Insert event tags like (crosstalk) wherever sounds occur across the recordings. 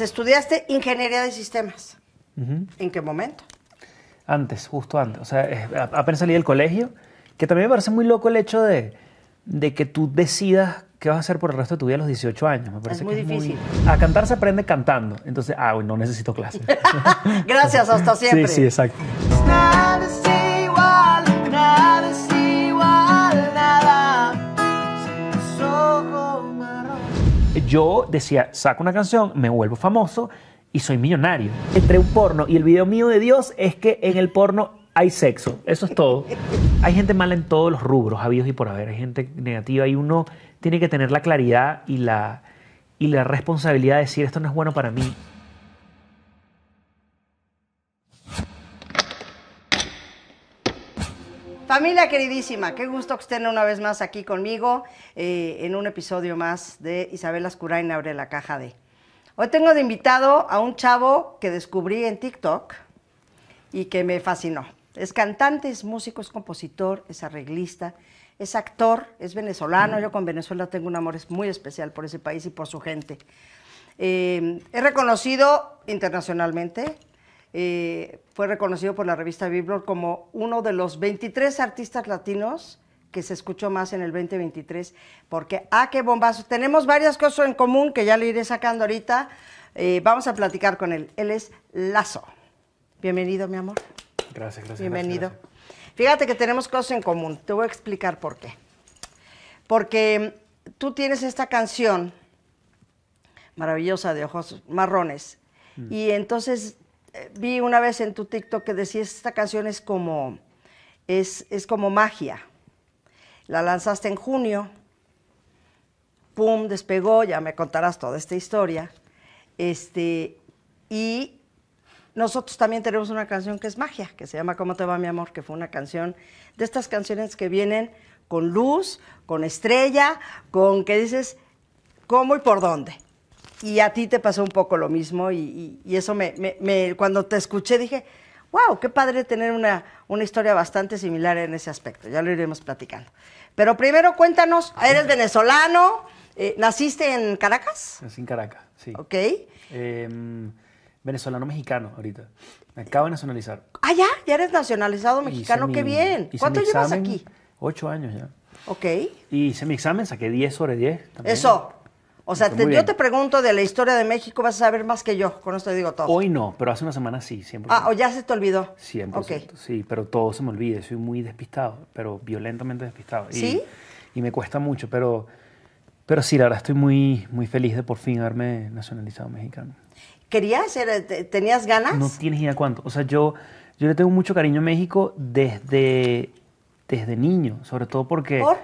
estudiaste ingeniería de sistemas. ¿En qué momento? Antes, justo antes. O sea, apenas salí del colegio, que también me parece muy loco el hecho de, de que tú decidas qué vas a hacer por el resto de tu vida a los 18 años. Me parece es muy difícil. A cantar se aprende cantando. Entonces, ah, no necesito clases. (laughs) Gracias, hasta siempre. Sí, sí, exacto. yo decía, saco una canción, me vuelvo famoso y soy millonario. Entre un porno y el video mío de Dios es que en el porno hay sexo, eso es todo. Hay gente mala en todos los rubros, habidos y por haber, hay gente negativa y uno tiene que tener la claridad y la, y la responsabilidad de decir esto no es bueno para mí. Familia queridísima, qué gusto que estén una vez más aquí conmigo eh, en un episodio más de Isabel Ascurain abre la caja de. Hoy tengo de invitado a un chavo que descubrí en TikTok y que me fascinó. Es cantante, es músico, es compositor, es arreglista, es actor, es venezolano. Yo con Venezuela tengo un amor muy especial por ese país y por su gente. Eh, es reconocido internacionalmente, eh, fue reconocido por la revista Billboard como uno de los 23 artistas latinos que se escuchó más en el 2023, porque, ah, qué bombazo, tenemos varias cosas en común que ya le iré sacando ahorita, eh, vamos a platicar con él, él es Lazo. Bienvenido, mi amor. Gracias, gracias. Bienvenido. Fíjate que tenemos cosas en común, te voy a explicar por qué. Porque tú tienes esta canción maravillosa de ojos marrones, mm. y entonces vi una vez en tu TikTok que decías, esta canción es como, es, como magia. La lanzaste en junio, pum, despegó, ya me contarás toda esta historia. Este, y nosotros también tenemos una canción que es magia, que se llama ¿Cómo te va mi amor? que fue una canción de estas canciones que vienen con luz, con estrella, con que dices cómo y por dónde y a ti te pasó un poco lo mismo y, eso me, cuando te escuché dije, wow, qué padre tener una, una historia bastante similar en ese aspecto, ya lo iremos platicando. Pero primero cuéntanos, eres venezolano, eh, ¿naciste en Caracas? Nací en Caracas, sí. Ok. Em, venezolano-mexicano ahorita. Me acabo de nacionalizar. Ah, ya, ya eres nacionalizado mexicano, qué bien. ¿Cuánto llevas aquí? Ocho años ya. Ok. Y hice mi examen, saqué 10 sobre 10. Eso, o sea, yo te pregunto de la historia de México, vas a saber más que yo, con esto digo todo. Hoy no, pero hace una semana sí, siempre. Ah, o ya se te olvidó. Siempre. Sí, pero todo se me olvida, soy muy despistado, pero violentamente despistado. ¿Sí? Y, me cuesta mucho, pero, pero sí, la verdad estoy muy, muy feliz de por fin haberme nacionalizado mexicano. ¿Querías? ¿Tenías ganas? No tienes idea cuánto. O sea, yo, yo le tengo mucho cariño a México desde, desde niño, sobre todo porque... ¿Por?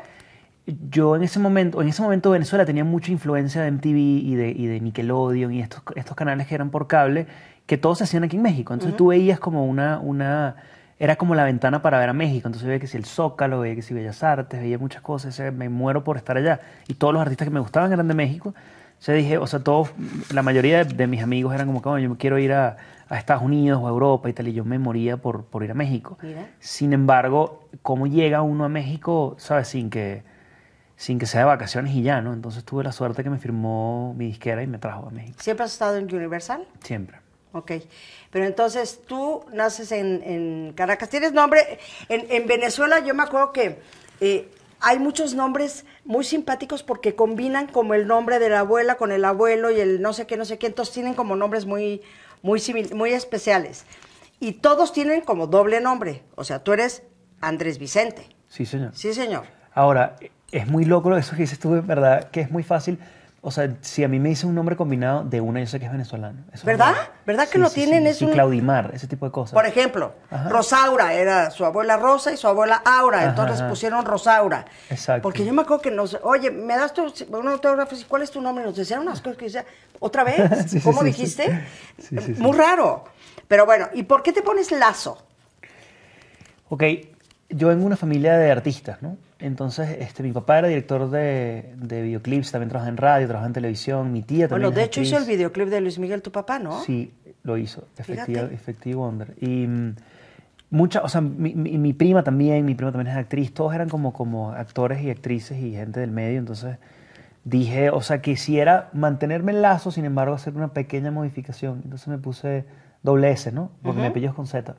yo en ese momento, en ese momento Venezuela tenía mucha influencia de MTV y de, y Nickelodeon y estos, canales que eran por cable, que todos se hacían aquí en México. Entonces tú veías como una, una, era como la ventana para ver a México. Entonces veía que si el Zócalo, veía que si Bellas Artes, veía muchas cosas, me muero por estar allá. Y todos los artistas que me gustaban eran de México. sea, dije, o sea, todos, la mayoría de, mis amigos eran como, como, yo quiero ir a, Estados Unidos o a Europa y tal, y yo me moría por, por ir a México. Sin embargo, ¿cómo llega uno a México, sabes, sin que sin que sea de vacaciones y ya, ¿no? Entonces tuve la suerte que me firmó mi disquera y me trajo a México. ¿Siempre has estado en Universal? Siempre. Ok. Pero entonces tú naces en, Caracas. ¿Tienes nombre? En, Venezuela yo me acuerdo que eh, hay muchos nombres muy simpáticos porque combinan como el nombre de la abuela con el abuelo y el no sé qué, no sé qué. Entonces tienen como nombres muy, muy, muy especiales. Y todos tienen como doble nombre. O sea, tú eres Andrés Vicente. Sí, señor. Sí, señor. Ahora, es muy loco eso que dices tú, ¿verdad? Que es muy fácil. O sea, si a mí me dicen un nombre combinado de una, yo sé que es venezolano. ¿Verdad? ¿Verdad que lo tienen? Sí. Claudimar, ese tipo de cosas. Por ejemplo, Rosaura era su abuela Rosa y su abuela Aura. Entonces pusieron Rosaura. Exacto. Porque yo me acuerdo que nos. Oye, ¿me das tu, un autógrafo? ¿Cuál es tu nombre? nos decían unas cosas que decía, ¿Otra vez? (laughs) ¿Cómo dijiste? Eh, muy raro. Pero bueno, ¿y por qué te pones lazo? Ok, yo vengo de una familia de artistas, ¿no? Entonces, este, mi papá era director de, videoclips, también trabajaba en radio, trabajaba en televisión, mi tía también. Bueno, de hecho hizo el videoclip de Luis Miguel, tu papá, ¿no? Sí, lo hizo, Efectivo, Wonder. Y mm, mucha, o sea, mi, prima también, mi prima también es actriz, todos eran como, como actores y actrices y gente del medio, entonces dije, o sea, quisiera mantenerme en lazo, sin embargo, hacer una pequeña modificación. Entonces me puse doble S, ¿no? Porque me mi apellido con Z.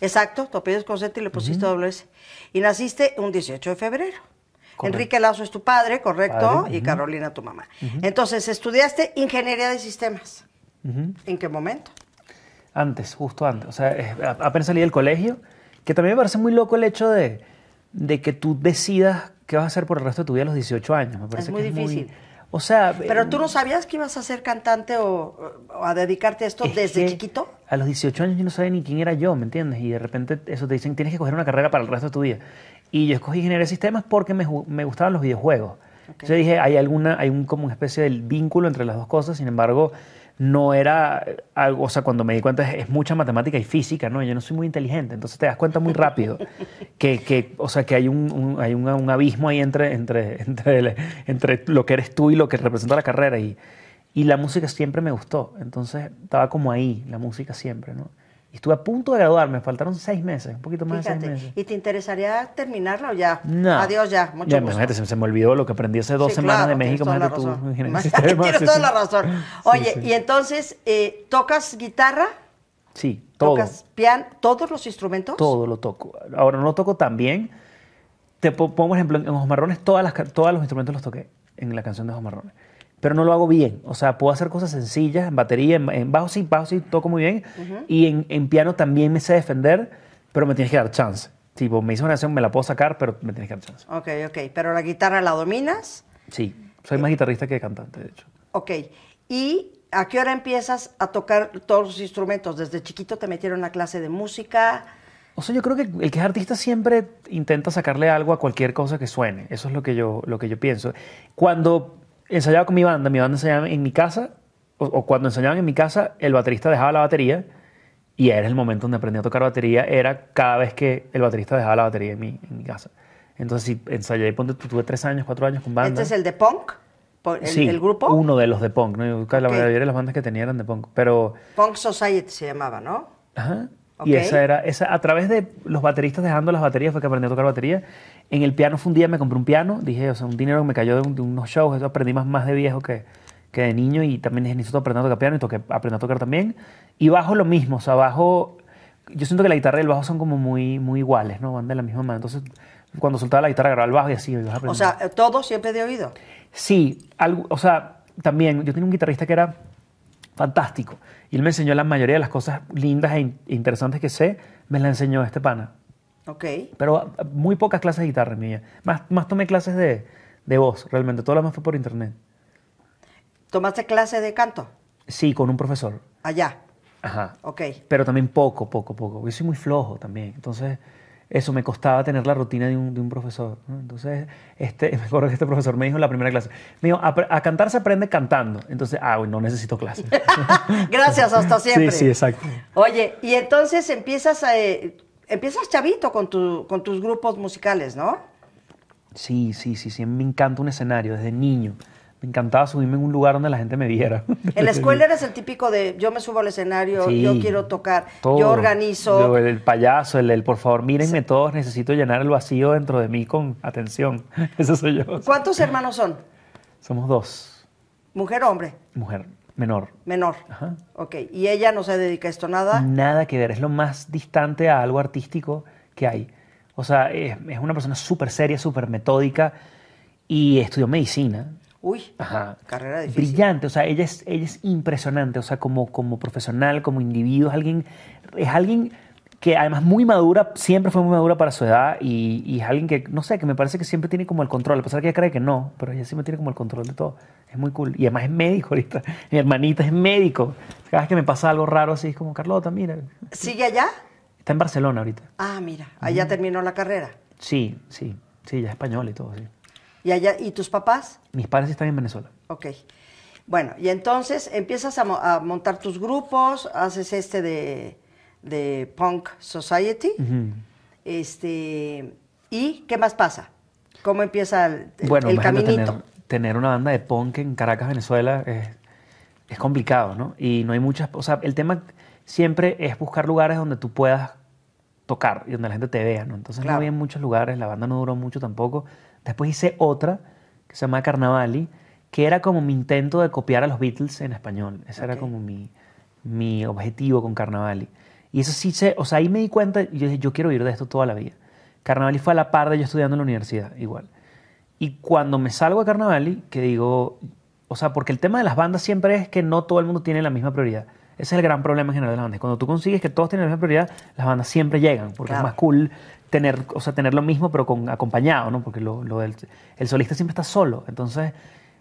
Exacto, tu apellido es y le pusiste uh S. Y naciste un 18 de febrero. Enrique Lazo es tu padre, correcto, y Carolina tu mamá. Entonces, estudiaste ingeniería de sistemas. ¿En qué momento? Antes, justo antes. O sea, apenas salí del colegio, que también me parece muy loco el hecho de, de que tú decidas qué vas a hacer por el resto de tu vida a los 18 años. Me parece es muy difícil. O sea. Pero eh, tú no sabías que ibas a ser cantante o, a dedicarte a esto desde chiquito. A los 18 años yo no sabía ni quién era yo, ¿me entiendes? Y de repente eso te dicen, tienes que coger una carrera para el resto de tu vida. Y yo escogí ingeniería de sistemas porque me, gustaban los videojuegos. Yo dije, hay alguna, hay un, como una especie de vínculo entre las dos cosas, sin embargo, no era eh, algo, o sea, cuando me di cuenta es, mucha matemática y física, ¿no? Yo no soy muy inteligente, entonces te das cuenta muy rápido (laughs) que, o sea, que hay un, hay un, abismo ahí entre, entre, (laughs) entre, lo que eres tú y lo que representa la carrera. Y, y la música siempre me gustó, entonces estaba como ahí, la música siempre, ¿no? Estuve a punto de graduarme, faltaron seis meses, un poquito más de seis meses. ¿Y te interesaría terminarla o ya? No. Adiós ya, mucho ya, imagínate, Se, me olvidó lo que aprendí hace dos semanas de México. Tienes toda, la, (laughs) tienes toda la razón. (laughs) Oye, y entonces, eh, ¿tocas guitarra? Sí, todo. ¿Tocas piano? ¿Todos los instrumentos? Todo lo toco. Ahora, no lo toco tan bien. Te pongo un ejemplo, en Los Marrones todas las, todos los instrumentos los toqué, en la canción de Los Marrones pero no lo hago bien. O sea, puedo hacer cosas sencillas, en batería, en, bajo sí, bajo sí, toco muy bien. Y en, piano también me sé defender, pero me tienes que dar chance. Tipo, me hice una canción, me la puedo sacar, pero me tienes que dar chance. Ok, ok. ¿Pero la guitarra la dominas? Sí, soy más eh, guitarrista que cantante, de hecho. Ok. ¿Y a qué hora empiezas a tocar todos los instrumentos? ¿Desde chiquito te metieron a clase de música? O sea, yo creo que el que es artista siempre intenta sacarle algo a cualquier cosa que suene. Eso es lo que yo, lo que yo pienso. Cuando ensayaba con mi banda, mi banda ensayaba en mi casa, o, cuando ensayaban en mi casa, el baterista dejaba la batería y era el momento donde aprendí a tocar batería, era cada vez que el baterista dejaba la batería en mi, en mi casa. Entonces, si ensayé, ponte, tuve tres años, cuatro años con banda. ¿Este es el de punk? ¿El, sí, el grupo? uno de los de punk. ¿no? La mayoría de las bandas que tenía eran de punk, pero... Punk Society se llamaba, ¿no? Ajá. Y esa era, a través de los bateristas dejando las baterías fue que aprendí a tocar batería en el piano fue un día, me compré un piano, dije, o sea, un dinero me cayó de, unos shows, eso aprendí más, más de viejo que, que de niño y también dije, necesito aprender a tocar piano y toqué, aprendí a tocar también. Y bajo lo mismo, o sea, bajo, yo siento que la guitarra y el bajo son como muy, muy iguales, ¿no? Van de la misma manera. Entonces, cuando soltaba la guitarra, grababa el bajo y así. O sea, ¿todo siempre de oído? Sí, algo, o sea, también, yo tenía un guitarrista que era fantástico y él me enseñó la mayoría de las cosas lindas e, e interesantes que sé, me las enseñó este pana. Ok. Pero ah, muy pocas clases de guitarra, mía. Más, más tomé clases de, voz, realmente. Todo lo demás fue por internet. ¿Tomaste clases de canto? Sí, con un profesor. Allá. Ajá. Ok. Pero también poco, poco, poco. Yo soy muy flojo también. Entonces, eso me costaba tener la rutina de un, profesor. Entonces, este, (laughs) me acuerdo que este profesor me dijo en la primera clase, me dijo, a, cantar se aprende cantando. Entonces, ah, no necesito clases. (laughs) Gracias, hasta siempre. Sí, sí, exacto. Oye, y entonces empiezas a... Eh, empiezas chavito con, tus grupos musicales, ¿no? Sí, sí, sí, sí. Me encanta un escenario desde niño. Me encantaba subirme en un lugar donde la gente me viera. (laughs) En la escuela eres el típico de yo me subo al escenario, yo quiero tocar, yo organizo. El, payaso, el, por favor, mírenme todos, necesito llenar el vacío dentro de mí con atención. (laughs) Eso soy yo. ¿Cuántos hermanos son? Somos dos. ¿Mujer o hombre? Mujer. Menor. Menor. Ajá. Ok. ¿Y ella no se dedica a esto nada? Nada que ver. Es lo más distante a algo artístico que hay. O sea, es, una persona súper seria, súper metódica y estudió medicina. Uy, Ajá. carrera difícil. Brillante, o sea, ella es, ella es impresionante, o sea, como, como profesional, como individuo, alguien, es alguien que además muy madura, siempre fue muy madura para su edad y, es alguien que, no sé, que me parece que siempre tiene como el control, a pesar que ella cree que no, pero ella siempre tiene como el control de todo. Es muy cool. Y además es médico ahorita. (laughs) Mi hermanita es médico. Cada vez que me pasa algo raro así, es como, Carlota, mira. ¿Sigue allá? Está en Barcelona ahorita. Ah, mira, allá terminó la carrera. Sí, sí, sí, ya es español y todo, así. ¿Y, allá, ¿Y tus papás? Mis padres están en Venezuela. Ok. Bueno, y entonces empiezas a montar tus grupos, haces este de de Punk Society. este, ¿Y qué más pasa? ¿Cómo empieza el, bueno, caminito? Tener, tener, una banda de punk en Caracas, Venezuela, es, es complicado, ¿no? Y no hay muchas... O sea, el tema siempre es buscar lugares donde tú puedas tocar y donde la gente te vea, ¿no? Entonces no había muchos lugares, la banda no duró mucho tampoco. Después hice otra que se llama Carnavali, que era como mi intento de copiar a los Beatles en español. Ese era como mi, mi objetivo con Carnavali. Y eso sí, se, o sea, ahí me di cuenta, y yo dije, yo quiero vivir de esto toda la vida. Carnaval fue a la par de yo estudiando en la universidad, igual. Y cuando me salgo a Carnaval, que digo, o sea, porque el tema de las bandas siempre es que no todo el mundo tiene la misma prioridad. Ese es el gran problema en general de las bandas. Cuando tú consigues que todos tienen la misma prioridad, las bandas siempre llegan, porque es más cool tener, o sea, tener lo mismo, pero con, acompañado, ¿no? Porque lo, el solista siempre está solo. Entonces,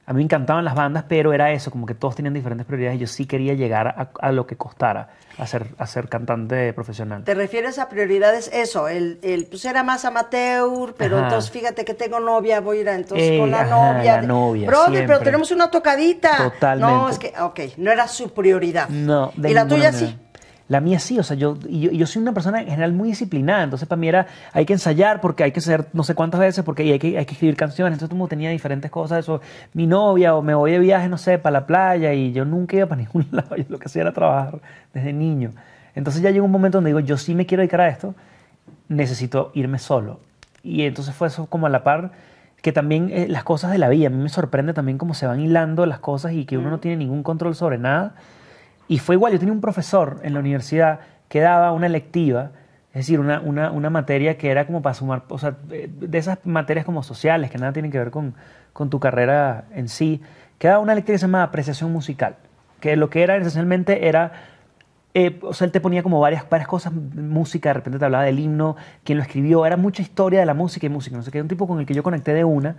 a mí me encantaban las bandas, pero era eso, como que todos tenían diferentes prioridades y yo sí quería llegar a, lo que costara a ser, cantante profesional. ¿Te refieres a prioridades? Eso, el, el pues era más amateur, pero entonces fíjate que tengo novia, voy a ir entonces con la novia. novia pero tenemos una tocadita. Totalmente. No, es que, ok, no era su prioridad. No, de Y la tuya sí. La mía sí, o sea, yo, yo, soy una persona en general muy disciplinada, entonces para mí era, hay que ensayar porque hay que hacer no sé cuántas veces, porque hay que, escribir canciones, entonces como tenía diferentes cosas, eso, mi novia o me voy de viaje, no sé, para la playa y yo nunca iba para (laughs) ningún lado, yo lo que hacía era trabajar desde niño. Entonces ya llegó un momento donde digo, yo sí me quiero dedicar a esto, necesito irme solo. Y entonces fue eso como a la par que también eh, las cosas de la vida, a mí me sorprende también cómo se van hilando las cosas y que uno no tiene ningún control sobre nada y fue igual, yo tenía un profesor en la universidad que daba una lectiva, es decir, una, materia que era como para sumar, o sea, de esas materias como sociales, que nada tienen que ver con, con tu carrera en sí, que daba una lectiva que se llamaba apreciación musical, que lo que era esencialmente era eh, o sea, él te ponía como varias, cosas, música, de repente te hablaba del himno, quien lo escribió, era mucha historia de la música y música, no sé era un tipo con el que yo conecté de una,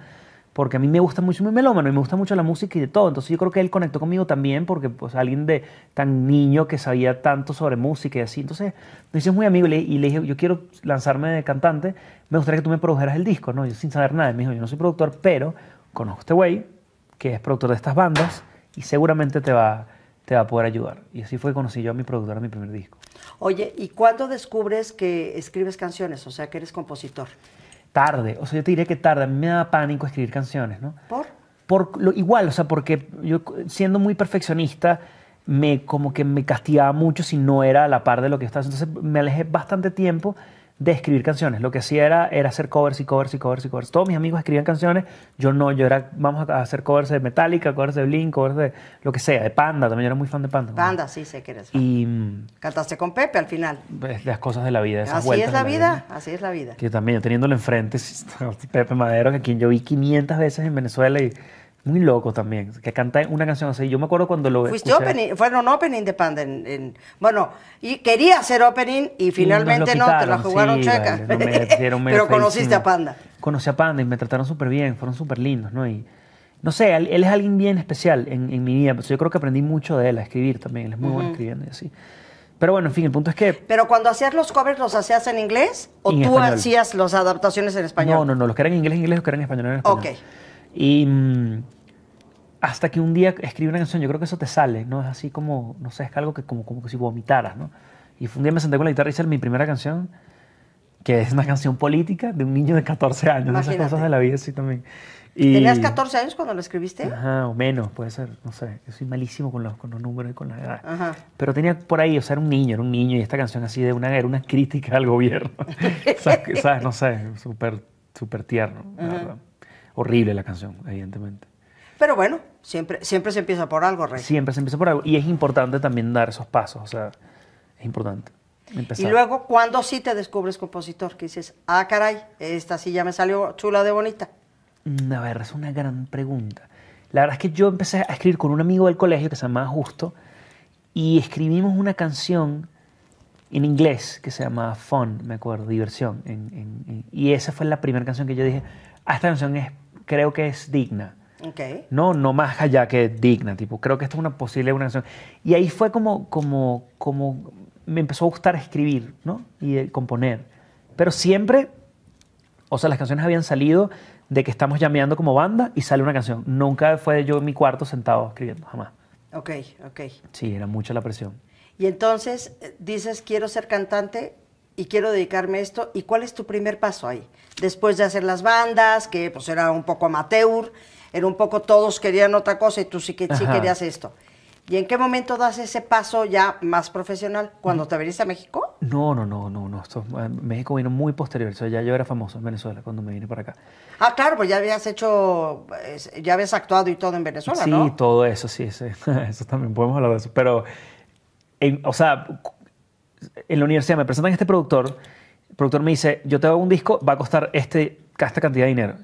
porque a mí me gusta mucho mi melómano y me gusta mucho la música y de todo. Entonces yo creo que él conectó conmigo también porque pues alguien de tan niño que sabía tanto sobre música y así. Entonces me hicimos muy amigos y le dije, yo quiero lanzarme de cantante, me gustaría que tú me produjeras el disco, ¿no? Yo sin saber nada. Me dijo, yo no soy productor, pero conozco a este güey que es productor de estas bandas y seguramente te va, te va a poder ayudar. Y así fue que conocí yo a mi productor en mi primer disco. Oye, ¿y cuándo descubres que escribes canciones? O sea, que eres compositor tarde. O sea, yo te diría que tarde. A mí me da pánico escribir canciones, ¿no? ¿Por? Por igual, o sea, porque yo siendo muy perfeccionista, me como que me castigaba mucho si no era a la par de lo que estaba. Entonces me alejé bastante tiempo de escribir canciones. Lo que hacía era, hacer covers y covers y covers y covers. Todos mis amigos escribían canciones, yo no, yo era, vamos a hacer covers de Metallica, covers de Blink, covers de lo que sea, de Panda, también yo era muy fan de Panda. Panda, sí, sé que eres. Y cantaste con Pepe al final. Pues, las cosas de la vida, esas Así es la, vida, así es la vida. Que también yo teniéndolo enfrente, (laughs) Pepe Madero, que quien yo vi 500 veces en Venezuela y muy loco también, que canta una canción así. Yo me acuerdo cuando lo Fuiste opening, fueron opening de Panda. bueno, y quería hacer opening y finalmente no, te la jugaron checa. (laughs) Pero conociste a Panda. Conocí a Panda y me trataron súper bien, fueron súper lindos, ¿no? Y no sé, él, es alguien bien especial en, mi vida. Pues yo creo que aprendí mucho de él a escribir también. Él es muy bueno escribiendo y así. Pero bueno, en fin, el punto es que. Pero cuando hacías los covers, ¿los hacías en inglés? ¿O tú hacías las adaptaciones en español? No, no, no, los que eran en inglés, en inglés, los que eran en español, en español. Ok. Y. Mm, hasta que un día escribí una canción, yo creo que eso te sale, ¿no? Es así como, no sé, es algo que como, como que si vomitaras, ¿no? Y un día me senté con la guitarra y hice mi primera canción, que es una canción política de un niño de 14 años, Imagínate. esas cosas de la vida sí, también. Y... ¿Tenías 14 años cuando lo escribiste? Ajá, o menos, puede ser, no sé. Yo soy malísimo con los, con los números y con la edad Ajá. Pero tenía por ahí, o sea, era un niño, era un niño, y esta canción así de una, era una crítica al gobierno. ¿Sabes? (laughs) ¿Sabes? No sé, súper, súper tierno, Horrible la canción, evidentemente. Pero bueno, Siempre, siempre se empieza por algo, Rey. Siempre se empieza por algo. Y es importante también dar esos pasos. O sea, es importante. Empezar. Y luego, cuando sí te descubres compositor, que dices, ah, caray, esta sí ya me salió chula de bonita. Mm, a ver, es una gran pregunta. La verdad es que yo empecé a escribir con un amigo del colegio que se llamaba Justo y escribimos una canción en inglés que se llamaba Fun, me acuerdo, diversión. y esa fue la primera canción que yo dije, ah, esta canción es, creo que es digna. No, no más allá que digna, tipo, creo que esto es una posible una canción. Y ahí fue como, como, como me empezó a gustar escribir, ¿no? Y eh, componer. Pero siempre, o sea, las canciones habían salido de que estamos llameando como banda y sale una canción. Nunca fue yo en mi cuarto sentado escribiendo, jamás. Ok, ok. Sí, era mucha la presión. Y entonces eh, dices, quiero ser cantante, y quiero dedicarme a esto. ¿Y cuál es tu primer paso ahí? Después de hacer las bandas, que pues era un poco amateur, era un poco todos querían otra cosa y tú sí que sí querías esto. ¿Y en qué momento das ese paso ya más profesional? ¿Cuando mm. te viniste a México? No, no, no, no, no. Eh, México vino muy posterior. O sea, ya yo era famoso en Venezuela cuando me vine para acá. Ah, claro, pues ya habías hecho, ya habías actuado y todo en Venezuela, ¿no? Sí, todo eso, sí, (laughs) Eso también podemos hablar de eso. Pero, en, o sea, en la universidad me presentan a este productor. El productor me dice, yo te hago un disco, va a costar este, esta cantidad de dinero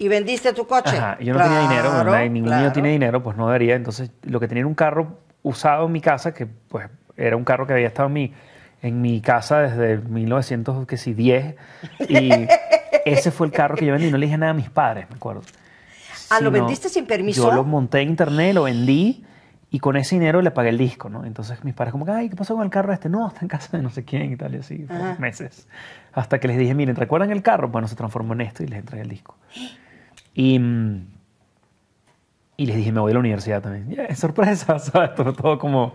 y vendiste tu coche. yo no tenía dinero, ningún niño tiene dinero, pues no debería. Entonces, lo que tenía era un carro usado en mi casa, que pues era un carro que había estado en mi, en mi casa desde 1910, y (laughs) ese fue el carro que yo vendí. No le dije nada a mis padres, me acuerdo. Ah, ¿lo vendiste sin permiso? Yo lo monté en internet, lo vendí, y con ese dinero le pagué el disco, ¿no? Entonces mis padres como que, ay, ¿qué pasó con el carro este? No, está en casa de no sé quién y tal, y así, meses. Hasta que les dije, miren, ¿recuerdan el carro? Bueno, se transformó en esto y les entregué el disco. (gasps) Y, y les dije, me voy a la universidad también. es (laughs) sorpresa, ¿sabes? Todo, como,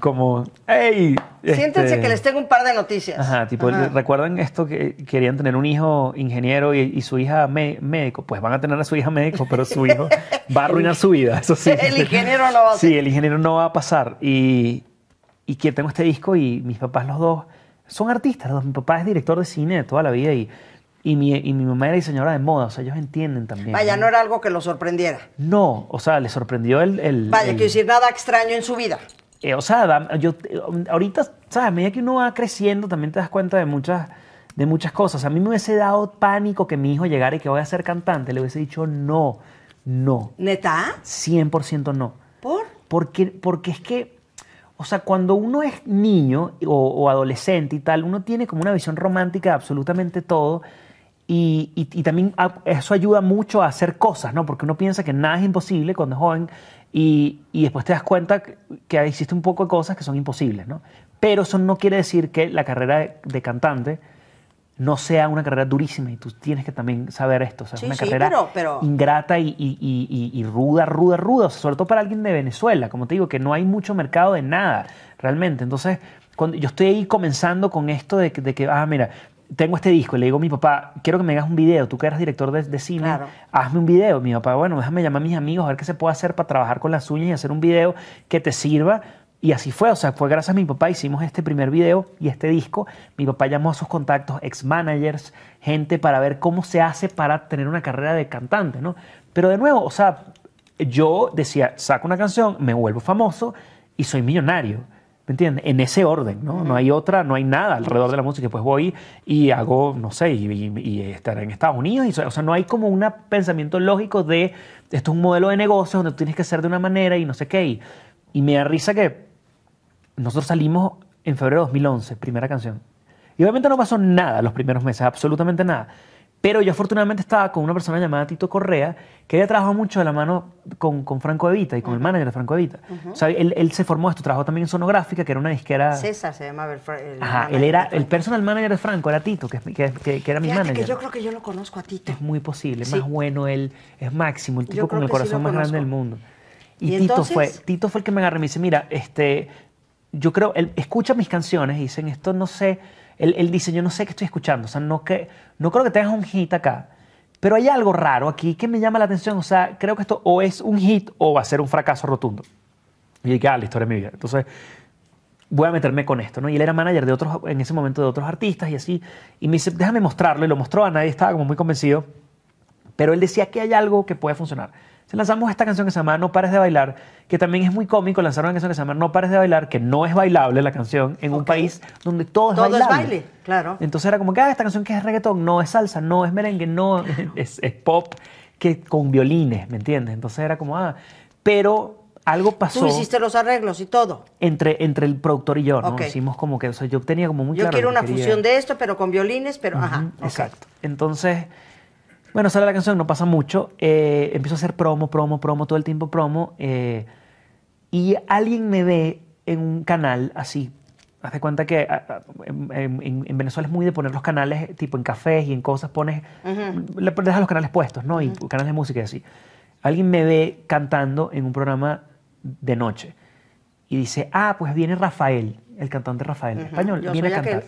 como, ¡hey! Siéntense este que les tengo un par de noticias. Ajá, tipo, ¿recuerdan esto que querían tener un hijo ingeniero y, su hija médico? Pues van a tener a su hija médico, pero su hijo (laughs) va a arruinar su vida, eso sí. el ingeniero no va a Sí, el ingeniero no va a pasar. Y, y que tengo este disco y mis papás los dos son artistas. mi papá es director de cine toda la vida y y mi, y mi mamá era diseñadora de moda, o sea, ellos entienden también. Vaya, no era algo que lo sorprendiera. No, o sea, le sorprendió el... Vaya, quiero decir, nada extraño en su vida. Eh, o sea, yo, ahorita, ¿sabes? A medida que uno va creciendo, también te das cuenta de muchas, de muchas cosas. A mí me hubiese dado pánico que mi hijo llegara y que voy a ser cantante. Le hubiese dicho no, no. ¿Neta? 100% no. ¿Por? Porque, porque es que, o sea, cuando uno es niño o adolescente y tal, uno tiene como una visión romántica de absolutamente todo y, también eso ayuda mucho a hacer cosas, ¿no? Porque uno piensa que nada es imposible cuando es joven y, después te das cuenta que existe un poco de cosas que son imposibles, ¿no? Pero eso no quiere decir que la carrera de, cantante no sea una carrera durísima y tú tienes que también saber esto. O sea, es una carrera ingrata y, y, y, ruda, ruda, ruda. sobre todo para alguien de Venezuela, como te digo, que no hay mucho mercado de nada realmente. Entonces, cuando yo estoy ahí comenzando con esto de, de que, ah, mira, tengo este disco y le digo a mi papá, quiero que me hagas un video, tú que eres director de, cine, hazme un video. Mi papá, bueno, déjame llamar a mis amigos a ver qué se puede hacer para trabajar con las uñas y hacer un video que te sirva. Y así fue, o sea, fue gracias a mi papá, hicimos este primer video y este disco. Mi papá llamó a sus contactos, ex managers, gente, para ver cómo se hace para tener una carrera de cantante, ¿no? Pero de nuevo, o sea, yo decía, saco una canción, me vuelvo famoso y soy millonario. ¿Me entienden? En ese orden, ¿no? No hay otra, no hay nada alrededor de la música. Pues voy y hago, no sé, y, y, estar en Estados Unidos. Y, o sea, no hay como un pensamiento lógico de esto es un modelo de negocio donde tú tienes que ser de una manera y no sé qué. Y, me da risa que nosotros salimos en febrero de 2011, primera canción. Y obviamente no pasó nada los primeros meses, absolutamente nada. Pero yo afortunadamente estaba con una persona llamada Tito Correa, que había trabajado mucho de la mano con, Franco Evita y con el manager de Franco Evita. O sea, él, se formó esto, trabajó también en Sonográfica, que era una disquera... César se llamaba el... Ajá, él era... El personal manager de Franco era Tito, que, que, era mi manager. que yo creo que yo lo conozco a Tito. Es muy posible, es más bueno él, es máximo, el tipo con el corazón más grande del mundo. Y, Tito, fue, Tito fue el que me agarró y me dice, mira, este, yo creo, él escucha mis canciones y dicen, esto no sé él, él, dice, yo no sé qué estoy escuchando, o sea, no, que, no creo que tengas un hit acá, pero hay algo raro aquí que me llama la atención, o sea, creo que esto o es un hit o va a ser un fracaso rotundo. Y dije, ah, la historia de mi vida. Entonces, voy a meterme con esto, ¿no? Y él era manager de otros, en ese momento de otros artistas y así, y me dice, déjame mostrarlo, y lo mostró a nadie, estaba como muy convencido, pero él decía que hay algo que puede funcionar lanzamos esta canción que se llama No Pares de Bailar, que también es muy cómico lanzar una canción que se llama No Pares de Bailar, que no es bailable la canción, en un país donde todo es bailable. baile, claro. Entonces era como que ah, esta canción que es reggaetón, no es salsa, no es merengue, no (laughs) es, pop, que con violines, ¿me entiendes? Entonces era como, ah, pero algo pasó. Tú hiciste los arreglos y todo. Entre, entre el productor y yo, ¿no? Hicimos como que, o sea, yo tenía como muy yo Yo quiero una fusión de esto, pero con violines, pero, ajá. Exacto. Entonces bueno, sale la canción, no pasa mucho. Eh, empiezo a hacer promo, promo, promo, todo el tiempo promo. Eh, y alguien me ve en un canal así. Hace cuenta que en, Venezuela es muy de poner los canales, tipo en cafés y en cosas, pones, le dejas los canales puestos, ¿no? Y canales de música y así. Alguien me ve cantando en un programa de noche y dice, ah, pues viene Rafael, el cantante Rafael, español, viene a cantar.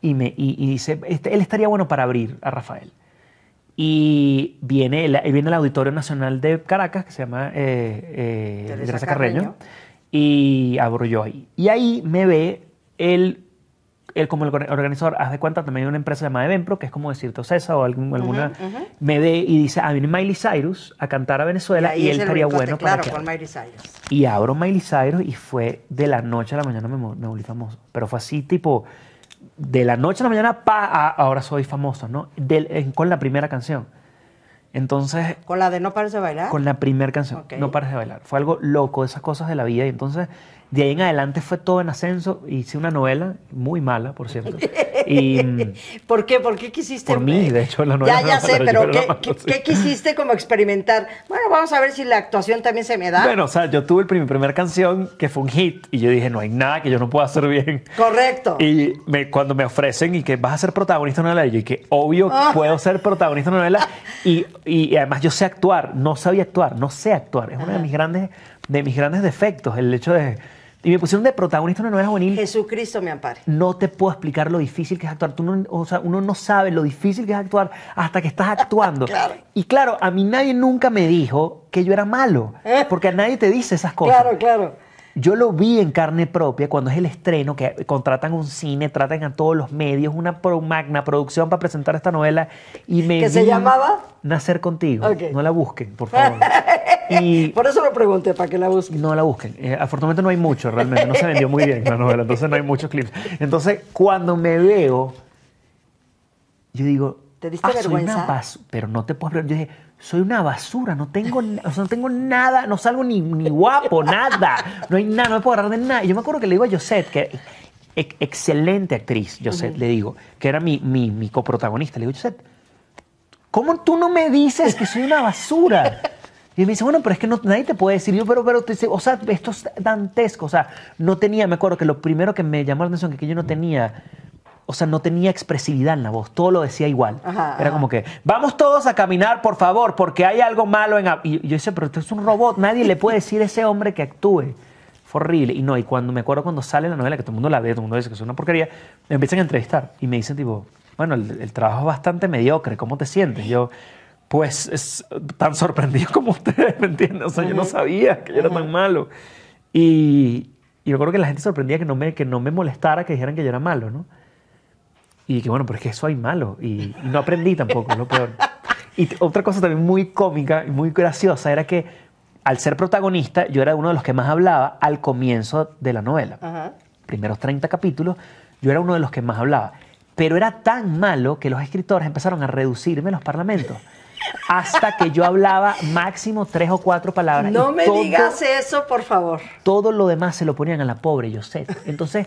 Y, me, y, dice, este, él estaría bueno para abrir a Rafael. Y viene el, eh, viene el Auditorio Nacional de Caracas, que se llama eh, eh Carreño, y abro yo ahí. Y ahí me ve él, el como el organizador, haz de cuenta, también hay una empresa llamada Eventpro, que es como decir Cesa o alguna, me ve y dice, a ah, viene Miley Cyrus a cantar a Venezuela y, él estaría bueno para claro, Miley Cyrus. Y abro Miley Cyrus y fue de la noche a la mañana me, me volví famoso. Pero fue así, tipo de la noche a la mañana, pa, ahora soy famoso, ¿no? en, con la primera canción. Entonces... Con la de No pares de bailar. Con la primera canción, No pares de bailar. Fue algo loco, esas cosas de la vida. Y entonces, de ahí en adelante fue todo en ascenso. Hice una novela, muy mala, por cierto. (laughs) ¿Por qué? ¿Por qué quisiste? Por mí, de hecho, la novela. Ya, ya sé, pero, ¿qué, quisiste como experimentar? Bueno, vamos a ver si la actuación también se me da. Bueno, o sea, yo tuve mi primer, primera canción que fue un hit y yo dije, no hay nada que yo no pueda hacer bien. Correcto. Y me, cuando me ofrecen y que vas a ser protagonista de una novela, yo que obvio, ah. puedo ser protagonista de una novela. (laughs) Y y, además yo sé actuar, no sabía actuar, no sé actuar. Es uno de mis, grandes, de mis grandes defectos, el hecho de... Y me pusieron de protagonista una novela juvenil. Jesucristo me ampare. No te puedo explicar lo difícil que es actuar. Tú no, o sea, uno no sabe lo difícil que es actuar hasta que estás actuando. (laughs) claro. Y claro, a mí nadie nunca me dijo que yo era malo, ¿Eh? porque a nadie te dice esas cosas. Claro, claro. Yo lo vi en carne propia cuando es el estreno, que contratan un cine, tratan a todos los medios, una pro, magna producción para presentar esta novela. Y me ¿Qué se llamaba? Nacer contigo. No la busquen, por favor. (laughs) por eso lo pregunté, para que la busquen. No la busquen. Eh, afortunadamente no hay mucho, realmente. No se vendió muy bien la novela, entonces no hay muchos clips. Entonces, cuando me veo, yo digo, ¿Te diste ah, vergüenza? pero no te puedo... ver soy una basura, no tengo, o sea, no tengo nada, no salgo ni, ni guapo, nada, no hay nada, no me puedo agarrar de nada. Y yo me acuerdo que le digo a Josette, que e, excelente actriz, Josette, le digo, que era mi, mi, mi coprotagonista, le digo, Josette, ¿cómo tú no me dices que soy una basura? Y me dice, bueno, pero es que no, nadie te puede decir, yo, pero, pero, o sea, esto es dantesco, o sea, no tenía, me acuerdo que lo primero que me llamó la atención, que yo no tenía o sea, no tenía expresividad en la voz, todo lo decía igual. Era como que, vamos todos a caminar, por favor, porque hay algo malo en... Y yo decía, pero esto es un robot, nadie le puede decir a ese hombre que actúe. Fue horrible. Y no, y cuando me acuerdo cuando sale la novela, que todo el mundo la ve, todo el mundo dice que es una porquería, me empiezan a entrevistar y me dicen tipo, bueno, el, trabajo es bastante mediocre, ¿cómo te sientes? yo, pues es tan sorprendido como ustedes, ¿me entienden? O sea, yo no sabía que yo era tan malo. Y, y yo creo que la gente sorprendía que no me, que no me molestara que dijeran que yo era malo, ¿no? Y que bueno, pero es que soy malo y, no aprendí tampoco, lo Y otra cosa también muy cómica y muy graciosa era que al ser protagonista, yo era uno de los que más hablaba al comienzo de la novela. Primeros 30 capítulos, yo era uno de los que más hablaba. Pero era tan malo que los escritores empezaron a reducirme los parlamentos hasta que yo hablaba máximo tres o cuatro palabras. No me digas eso, por favor. Todo lo demás se lo ponían a la pobre sé. Entonces,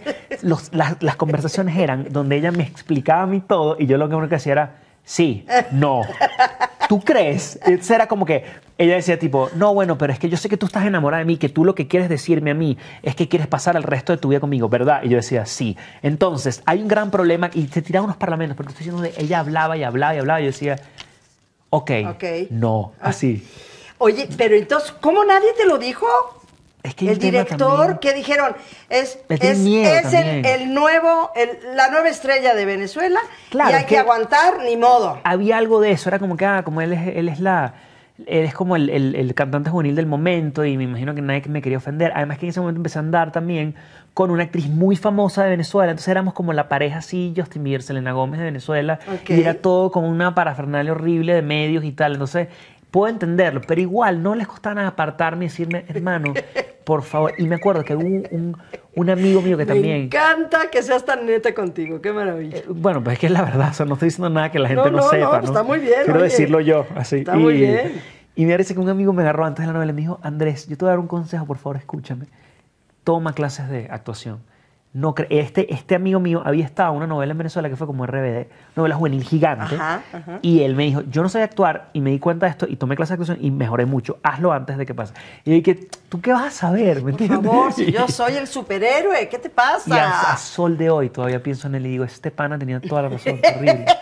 las, conversaciones eran donde ella me explicaba a mí todo y yo lo que uno que hacía era, sí, no. ¿Tú crees? era como que ella decía tipo, no, bueno, pero es que yo sé que tú estás enamorada de mí, que tú lo que quieres decirme a mí es que quieres pasar el resto de tu vida conmigo, ¿verdad? Y yo decía, sí. Entonces, hay un gran problema y se tiraba unos parlamentos, porque estoy diciendo, ella hablaba y hablaba y hablaba y yo decía, Ok. No, así. Oye, pero entonces, ¿cómo nadie te lo dijo? Es que el director, ¿qué dijeron? Es, es, el, nuevo, la nueva estrella de Venezuela claro, y hay que, aguantar, ni modo. Había algo de eso, era como que, ah, como él él es la eres como el, cantante juvenil del momento y me imagino que nadie me quería ofender. Además que en ese momento empecé a andar también con una actriz muy famosa de Venezuela, entonces éramos como la pareja así, Justin Bieber, Selena Gómez de Venezuela, y era todo como una parafernalia horrible de medios y tal, entonces puedo entenderlo, pero igual no les costaba apartarme y decirme, (laughs) hermano, por favor. Y me acuerdo que hubo un, amigo mío que también. Me encanta que seas tan neta contigo, qué maravilla. Eh, bueno, pues es que es la verdad, o no estoy diciendo nada que la gente no, sepa. Pues está muy bien. Quiero decirlo yo, así. y, muy bien. Y me parece que un amigo me agarró antes de la novela y me dijo, Andrés, yo te voy a dar un consejo, por favor, escúchame. Toma clases de actuación no este, este amigo mío había estado en una novela en Venezuela que fue como RBD, novela juvenil gigante. Y él me dijo, yo no sabía actuar y me di cuenta de esto y tomé clases de actuación y mejoré mucho. Hazlo antes de que pase. Y yo dije, ¿tú qué vas a saber? ¿Me Por favor, si yo (laughs) soy el superhéroe, ¿qué te pasa? Y a, sol de hoy todavía pienso en él y digo, este pana tenía toda la razón,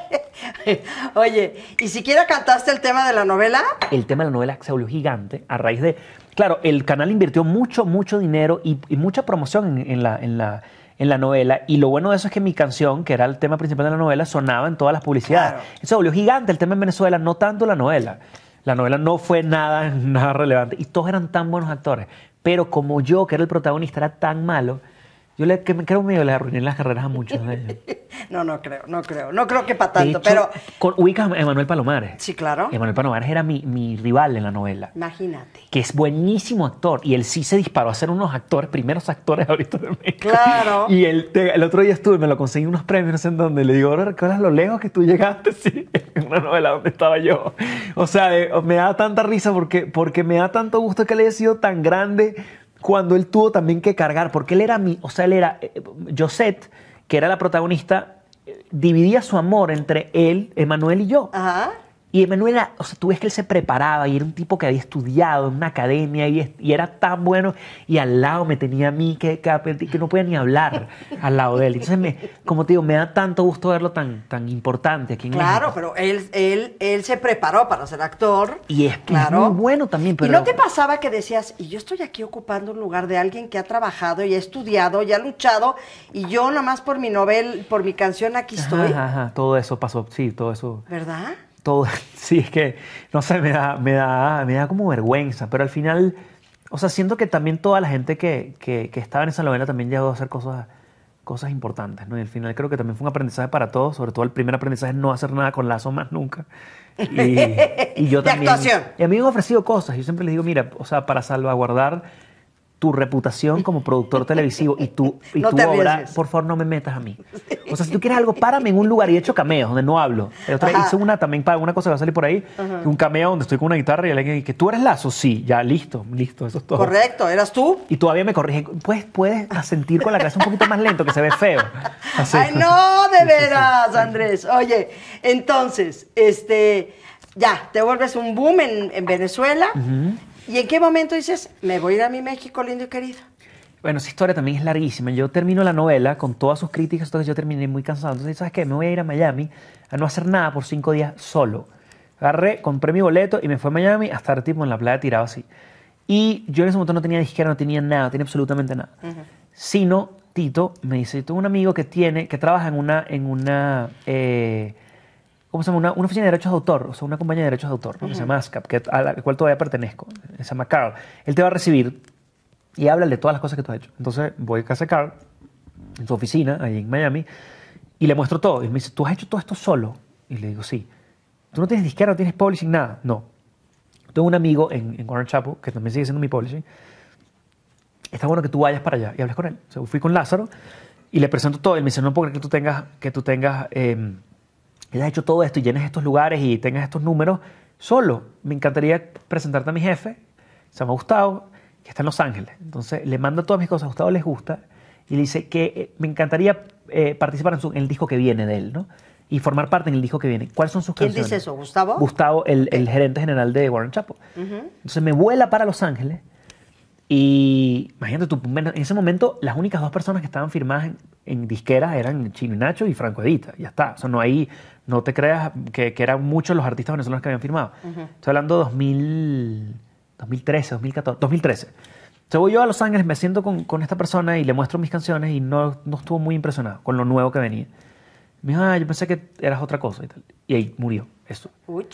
(laughs) Oye, ¿y siquiera cantaste el tema de la novela? El tema de la novela se volvió gigante a raíz de... Claro, el canal invirtió mucho, mucho dinero y, mucha promoción en la... En la en la novela. Y lo bueno de eso es que mi canción, que era el tema principal de la novela, sonaba en todas las publicidades. Eso volvió gigante el tema en Venezuela, no tanto la novela. La novela no fue nada, (laughs) nada relevante. Y todos eran tan buenos actores. Pero como yo, que era el protagonista, era tan malo yo creo que me creo le arruiné las carreras a muchos de ellos. (laughs) no, no creo, no creo. No creo que para tanto, pero. Con, ubicas Emanuel Palomares. Sí, claro. Emanuel Palomares era mi, rival en la novela. Imagínate. Que es buenísimo actor. Y él sí se disparó a ser unos actores, primeros actores ahorita de México. Claro. (laughs) Y el el otro día estuve, me lo conseguí unos premios, no sé en dónde. Le digo, ahora recuerdas lo lejos que tú llegaste, (laughs) sí, en una novela donde estaba yo. O sea, eh, me da tanta risa porque, porque me da tanto gusto que le haya sido tan grande cuando él tuvo también que cargar, porque él era mi, o sea, él era, eh, Josette, que era la protagonista, eh, dividía su amor entre él, Emanuel y yo. Ajá. Y Emanuel, o sea, tú ves que él se preparaba y era un tipo que había estudiado en una academia y, era tan bueno y al lado me tenía a mí que, no podía ni hablar al lado de él. Entonces, me, como te digo, me da tanto gusto verlo tan, tan importante aquí en Claro, pero él, él, él se preparó para ser actor. Y es, claro. muy bueno también. Pero... ¿Y no te pasaba que decías, y yo estoy aquí ocupando un lugar de alguien que ha trabajado y ha estudiado y ha luchado y yo nomás por mi novel, por mi canción aquí estoy? ajá, todo eso pasó, sí, todo eso. ¿Verdad? todo, (laughs) sí, es que, no sé, me da, me da, me da como vergüenza, pero al final, o sea, siento que también toda la gente que, que, que estaba en esa novela también llegó a hacer cosas, cosas importantes, ¿no? Y al final creo que también fue un aprendizaje para todos, sobre todo el primer aprendizaje es no hacer nada con lazo más nunca. Y, (laughs) yo también... actuación. Y a mí me han ofrecido cosas, yo siempre les digo, mira, o sea, para salvaguardar tu reputación como productor televisivo y tu, y obra, por favor no me metas a mí. (laughs) O sea, si tú quieres algo, párame en un lugar y he hecho cameos donde no hablo. hice una también para una cosa que va a salir por ahí, un cameo donde estoy con una guitarra y alguien dice, ¿tú eres Lazo? Sí, ya, listo, listo, eso es todo. Correcto, ¿eras tú? Y todavía me corrige, pues puedes sentir con la cabeza un poquito más lento, que se ve feo. (laughs) Ay, no, de veras, Andrés. Oye, entonces, este, ya, te vuelves un boom en, Venezuela. ¿Y en qué momento dices, me voy a ir a mi México lindo y querido? Bueno, esa historia también es larguísima. Yo termino la novela con todas sus críticas, entonces yo terminé muy cansado. Entonces, ¿sabes qué? Me voy a ir a Miami a no hacer nada por cinco días solo. Agarré, compré mi boleto y me fui a Miami a estar tipo en la playa tirado así. Y yo en ese momento no tenía disquera, no tenía nada, tenía absolutamente nada. Sino Tito me dice, yo tengo un amigo que tiene, que trabaja en una, en una, eh, ¿cómo se llama? Una, oficina de derechos de autor, o sea, una compañía de derechos de autor, ¿no? que se llama ASCAP, a la cual todavía pertenezco, se llama Carl. Él te va a recibir y habla de todas las cosas que tú has hecho. Entonces voy a casa Carl, en su oficina, ahí en Miami, y le muestro todo. Y me dice, ¿tú has hecho todo esto solo? Y le digo, sí. ¿Tú no tienes disquera, no tienes publishing, nada? No. Tengo un amigo en, en chapo, que también sigue siendo mi publishing. Está bueno que tú vayas para allá y hables con él. fui con Lázaro y le presento todo. Y me dice, no puedo creer que tú tengas, que tú tengas, eh, hecho todo esto y llenes estos lugares y tengas estos números solo. Me encantaría presentarte a mi jefe, se me ha gustado que está en Los Ángeles. Entonces le mando todas mis cosas, a Gustavo les gusta, y le dice que eh, me encantaría eh, participar en, el disco que viene de él, ¿no? Y formar parte en el disco que viene. ¿Cuáles son sus canciones? ¿Quién dice eso? ¿Gustavo? Gustavo, el, gerente general de Warren Chapo. Entonces me vuela para Los Ángeles y imagínate tú, en ese momento las únicas dos personas que estaban firmadas en, disqueras eran Chino y Nacho y Franco Edita, ya está. O sea, no hay, no te creas que, eran muchos los artistas venezolanos que habían firmado. Estoy hablando de 2000... 2013, 2014, 2013. Se voy yo a Los Ángeles, me siento con, con esta persona y le muestro mis canciones y no, no, estuvo muy impresionado con lo nuevo que venía. Me dijo, ah, yo pensé que eras otra cosa y tal. Y ahí murió eso. Uy.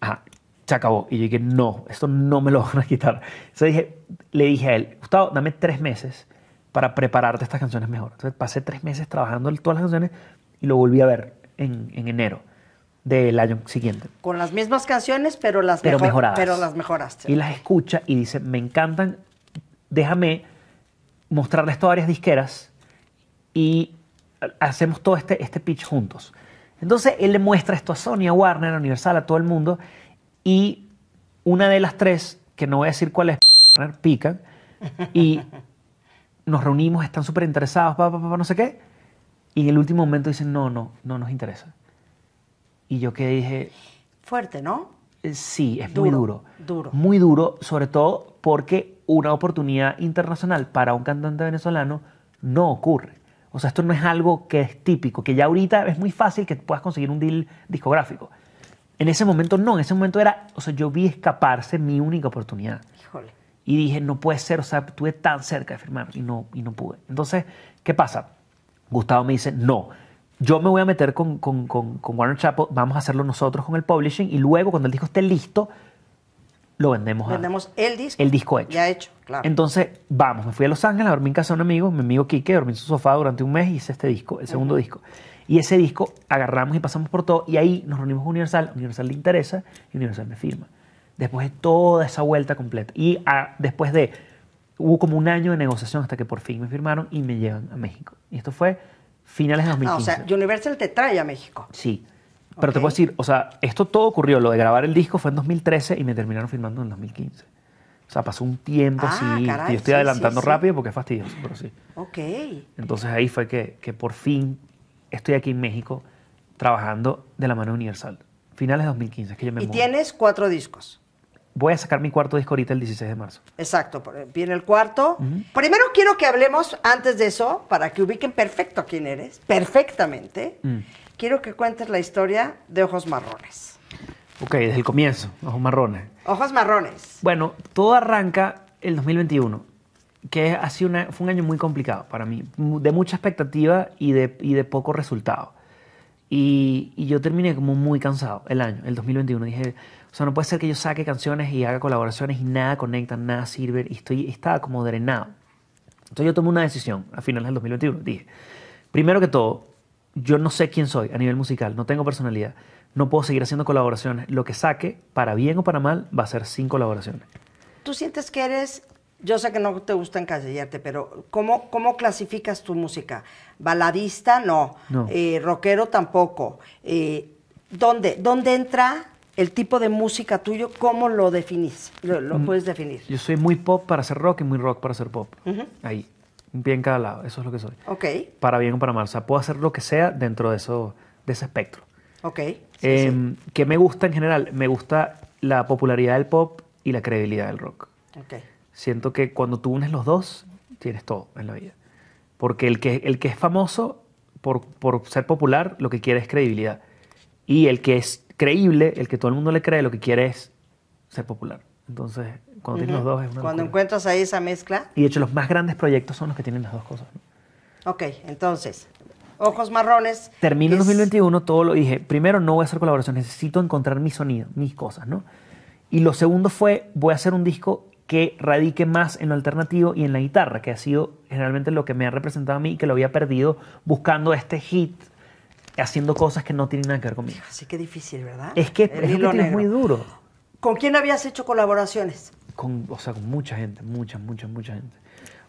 Ajá, se acabó. Y yo dije, no, esto no me lo (laughs) van a quitar. Entonces dije, le dije a él, Gustavo, dame tres meses para prepararte estas canciones mejor. Entonces pasé tres meses trabajando todas las canciones y lo volví a ver en enero del año siguiente. Con las mismas canciones, pero las, pero mejoradas. Pero las mejoraste. Y las escucha y dice, me encantan, déjame mostrarles todas varias disqueras y hacemos todo este, este pitch juntos. Entonces él le muestra esto a Sony, a Warner, a Universal, a todo el mundo y una de las tres, que no voy a decir cuál es, (laughs) pican y nos reunimos, están súper interesados, papá, papá, no sé qué, y en el último momento dicen, no, no, no nos interesa y yo que dije... Fuerte, ¿no? Eh, sí, es duro, muy duro. Duro. Muy duro, sobre todo porque una oportunidad internacional para un cantante venezolano no ocurre. O sea, esto no es algo que es típico, que ya ahorita es muy fácil que puedas conseguir un deal discográfico. En ese momento no, en ese momento era, o sea, yo vi escaparse mi única oportunidad. Híjole. Y dije, no puede ser, o sea, estuve tan cerca de firmar y no, y no pude. Entonces, ¿qué pasa? Gustavo me dice, no, yo me voy a meter con, con, con, Warner Chappell, vamos a hacerlo nosotros con el publishing y luego cuando el disco esté listo, lo vendemos. Vendemos el disco. El disco hecho. Ya hecho, claro. Entonces, vamos, me fui a Los Ángeles, dormí en casa de un amigo, mi amigo Quique, dormí en su sofá durante un mes y hice este disco, el segundo disco. Y ese disco agarramos y pasamos por todo y ahí nos reunimos con Universal, Universal le interesa y Universal me firma. Después de toda esa vuelta completa y ah, después de, hubo como un año de negociación hasta que por fin me firmaron y me llevan a México. Y esto fue finales de 2015. Ah, o sea, Universal te trae a México. Sí. Pero te puedo decir, o sea, esto todo ocurrió, lo de grabar el disco fue en 2013 y me terminaron filmando en 2015. O sea, pasó un tiempo ah, así. yo estoy adelantando rápido porque es fastidioso, pero sí. Ok. Entonces ahí fue que, por fin estoy aquí en México trabajando de la mano universal. Finales de 2015, que yo me Y tienes cuatro discos voy a sacar mi cuarto disco ahorita el 16 de marzo. Exacto, eh, viene el cuarto. Primero quiero que hablemos antes de eso, para que ubiquen perfecto quién eres, perfectamente. Mm. Quiero que cuentes la historia de Ojos Marrones. Ok, desde el comienzo, Ojos Marrones. Ojos Marrones. Bueno, todo arranca el 2021, que ha sido fue un año muy complicado para mí, de mucha expectativa y de, y de poco resultado. Y, y yo terminé como muy cansado el año, el 2021. Dije, o sea, no puede ser que yo saque canciones y haga colaboraciones y nada conecta, nada sirve y estoy, estaba como drenado. Entonces yo tomé una decisión a finales del 2021. Dije, primero que todo, yo no sé quién soy a nivel musical, no tengo personalidad, no puedo seguir haciendo colaboraciones. Lo que saque, para bien o para mal, va a ser sin colaboraciones. ¿Tú sientes que eres yo sé que no te gusta encasillarte, pero ¿cómo, cómo clasificas tu música? ¿Baladista? No. no. Eh, ¿Rockero? Tampoco. Eh, ¿dónde, ¿Dónde entra el tipo de música tuyo, ¿cómo lo definís? Lo, mm, puedes definir. Yo soy muy pop para hacer rock y muy rock para hacer pop. Ahí, un en cada lado, eso es lo que soy. Ok. Para bien o para mal, o sea, puedo hacer lo que sea dentro de, eso, de ese espectro. Ok. Em, ¿Qué me gusta en general? Me gusta la popularidad del pop y la credibilidad del rock. Ok. Siento que cuando tú unes los dos, tienes todo en la vida. Porque el que, el que es famoso por, por ser popular, lo que quiere es credibilidad. Y el que es creíble, el que todo el mundo le cree, lo que quiere es ser popular. Entonces, cuando tienes los dos es una Cuando encuentras ahí esa mezcla. Y de hecho, los más grandes proyectos son los que tienen las dos cosas. Ok, entonces, ojos marrones. Termino en 2021, todo lo dije. Primero, no voy a hacer colaboración, necesito encontrar mi sonido, mis cosas, ¿no? Y lo segundo fue, voy a hacer un disco que radique más en lo alternativo y en la guitarra, que ha sido generalmente lo que me ha representado a mí y que lo había perdido buscando este hit haciendo cosas que no tienen nada que ver conmigo. Así que difícil, ¿verdad? Es que El es, es muy duro. ¿Con quién habías hecho colaboraciones? Con, o sea, con mucha gente, mucha, mucha, mucha gente.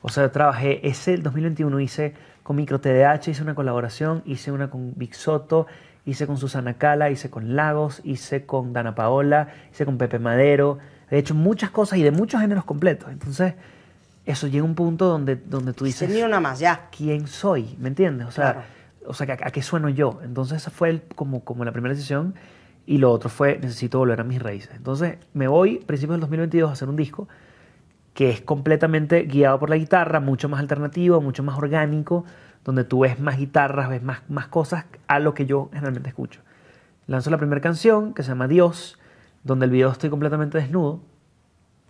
O sea, trabajé, ese 2021 hice con MicroTDH, hice una colaboración, hice una con Vic Soto, hice con Susana Cala, hice con Lagos, hice con Dana Paola, hice con Pepe Madero. He hecho muchas cosas y de muchos géneros completos. Entonces, eso llega a un punto donde, donde tú dices... ni una más, ya. ¿Quién soy? ¿Me entiendes? O sea... Claro o sea, ¿a, qué sueno yo? Entonces esa fue como, como la primera decisión y lo otro fue, necesito volver a mis raíces. Entonces me voy, principios del 2022, a hacer un disco que es completamente guiado por la guitarra, mucho más alternativo, mucho más orgánico, donde tú ves más guitarras, ves más, más cosas a lo que yo generalmente escucho. Lanzo la primera canción, que se llama Dios, donde el video estoy completamente desnudo,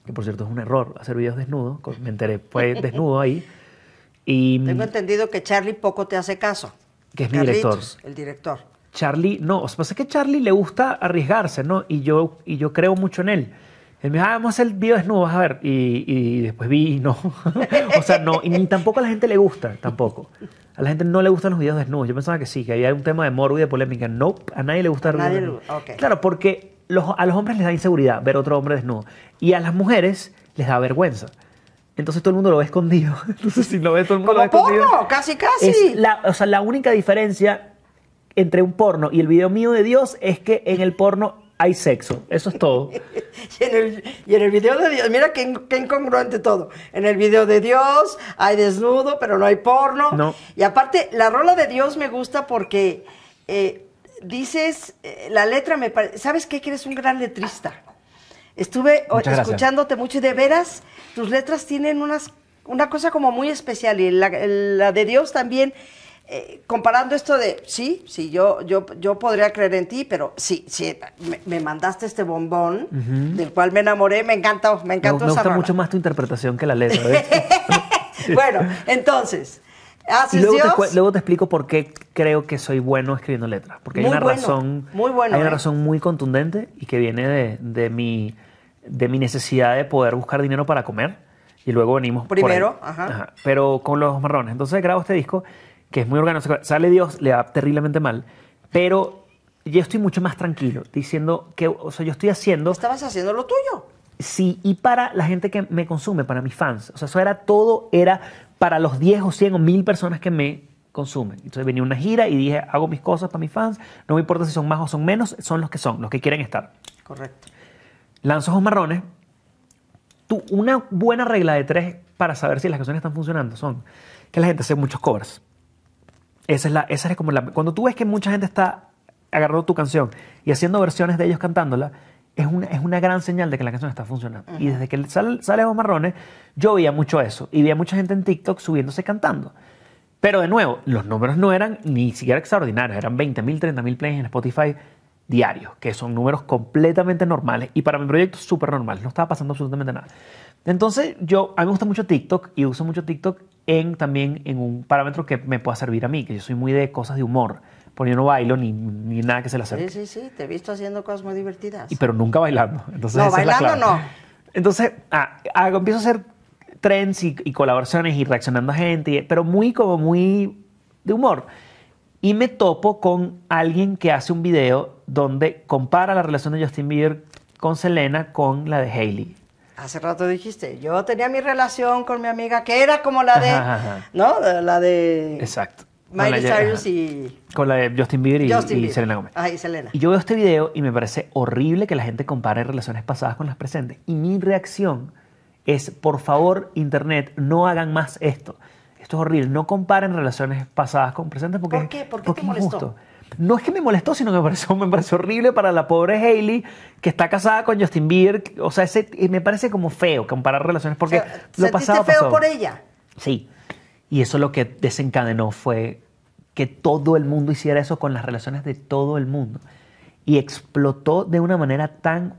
que por cierto es un error hacer videos desnudos, me enteré, fue (laughs) desnudo ahí. Y, Tengo entendido que Charlie poco te hace caso que es mi director. El director. Charlie, no, o sea, pasa pues que Charlie le gusta arriesgarse, ¿no? Y yo, y yo creo mucho en él. Él me dijo, ah, vamos a hacer el video desnudo, vas a ver. Y, y después vi y no. (laughs) o sea, no, y ni tampoco a la gente le gusta, tampoco. A la gente no le gustan los videos desnudos. Yo pensaba que sí, que había un tema de morbo y de polémica. No, nope, a nadie le gusta. el Claro, porque a los hombres les da inseguridad ver otro hombre desnudo. Y a las mujeres les da vergüenza. Entonces todo el mundo lo ve escondido. (laughs) Entonces si lo ve todo el mundo Como porno, casi, casi. o sea, la única diferencia entre un porno y el video mío de Dios es que en el porno hay sexo. Eso es todo. (laughs) y, en el, video de Dios, mira qué, incongruente todo. En el video de Dios hay desnudo, pero no hay porno. Y aparte, la rola de Dios me gusta porque eh, dices, eh, la letra me parece, ¿sabes qué? Que eres un gran letrista. Estuve escuchándote mucho y de veras tus letras tienen una cosa como muy especial y la, de Dios también. Eh, comparando esto de, sí, sí, yo, yo, yo podría creer en ti, pero sí, sí, me, mandaste este bombón del cual me enamoré, me encantó, me encanta. Me, gusta mucho más tu interpretación que la letra. (laughs) bueno, entonces, haces luego Dios? Te, luego te explico por qué creo que soy bueno escribiendo letras, porque hay una razón, muy hay una ¿eh? razón muy contundente y que viene de, de mi de mi necesidad de poder buscar dinero para comer y luego venimos primero pero con los marrones entonces grabo este disco que es muy orgánico sale Dios le da terriblemente mal pero yo estoy mucho más tranquilo diciendo que o sea yo estoy haciendo estabas haciendo lo tuyo sí y para la gente que me consume para mis fans o sea eso era todo era para los 10 o 100 o 1000 personas que me consumen. Entonces venía una gira y dije, hago mis cosas para mis fans, no me importa si son más o son menos, son los que son, los que quieren estar. Correcto. Lanzo ojos marrones, tú, una buena regla de tres para saber si las canciones están funcionando son que la gente hace muchos covers. Esa es, la, esa es como la... Cuando tú ves que mucha gente está agarrando tu canción y haciendo versiones de ellos cantándola, es una, es una gran señal de que la canción está funcionando. Y desde que sale, sale Marrones, yo veía mucho eso. Y veía mucha gente en TikTok subiéndose cantando. Pero de nuevo, los números no eran ni siquiera extraordinarios. Eran 20.000, 30.000 plays en Spotify diario, que son números completamente normales y para mi proyecto súper normales, no estaba pasando absolutamente nada. Entonces, yo, a mí me gusta mucho TikTok y uso mucho TikTok en, también en un parámetro que me pueda servir a mí, que yo soy muy de cosas de humor. Porque yo no bailo ni, nada que se le acerque. Sí, sí, sí, te he visto haciendo cosas muy divertidas. Y, pero nunca bailando. Entonces, no, bailando no. Entonces, ah, empiezo a hacer trends y, colaboraciones y reaccionando a gente, pero muy como muy de humor y me topo con alguien que hace un video donde compara la relación de Justin Bieber con Selena con la de Hailey. Hace rato dijiste, yo tenía mi relación con mi amiga que era como la de, ajá, ajá. ¿no? La de Exacto. Miley Cyrus y con la de Justin Bieber y, Selena Gomez. Ay, Selena. Y yo veo este video y me parece horrible que la gente compare relaciones pasadas con las presentes y mi reacción es, por favor, internet, no hagan más esto. Esto es horrible. No comparen relaciones pasadas con presentes porque, ¿Por qué? ¿Por qué te molestó? No es que me molestó, sino que (laughs) me pareció, horrible para la pobre Hailey que está casada con Justin Bieber. O sea, ese, eh, me parece como feo comparar relaciones porque lo lo pasado feo por ella? Sí. Y eso lo que desencadenó fue que todo el mundo hiciera eso con las relaciones de todo el mundo. Y explotó de una manera tan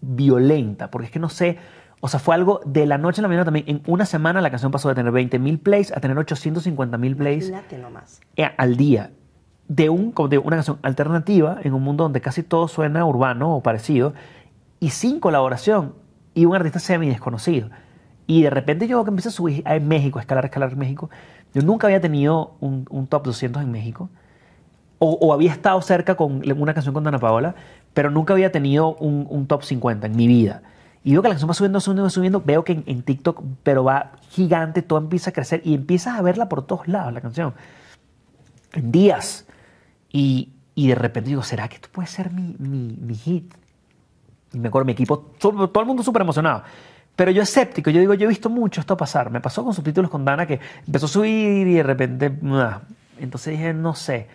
violenta, porque es que no sé, o sea, fue algo de la noche a la mañana también. En una semana la canción pasó de tener 20 mil plays a tener 850 mil plays. Eh, al día. De, una canción alternativa en un mundo donde casi todo suena urbano o parecido y sin colaboración y un artista semi desconocido. Y de repente yo que empecé a subir a México, a escalar, a escalar México. Yo nunca había tenido un, top 200 en México. O, había estado cerca con una canción con Dana Paola, pero nunca había tenido un top 50 en mi vida. Y veo que la canción va subiendo, subiendo, subiendo. Veo que en, en, TikTok, pero va gigante, todo empieza a crecer y empiezas a verla por todos lados, la canción. En días. Y, y de repente digo, ¿será que esto puede ser mi, mi, mi hit? Y me acuerdo, mi equipo, todo, el mundo súper emocionado. Pero yo escéptico, yo digo, yo he visto mucho esto pasar. Me pasó con subtítulos con Dana que empezó a subir y de repente... Entonces dije, no sé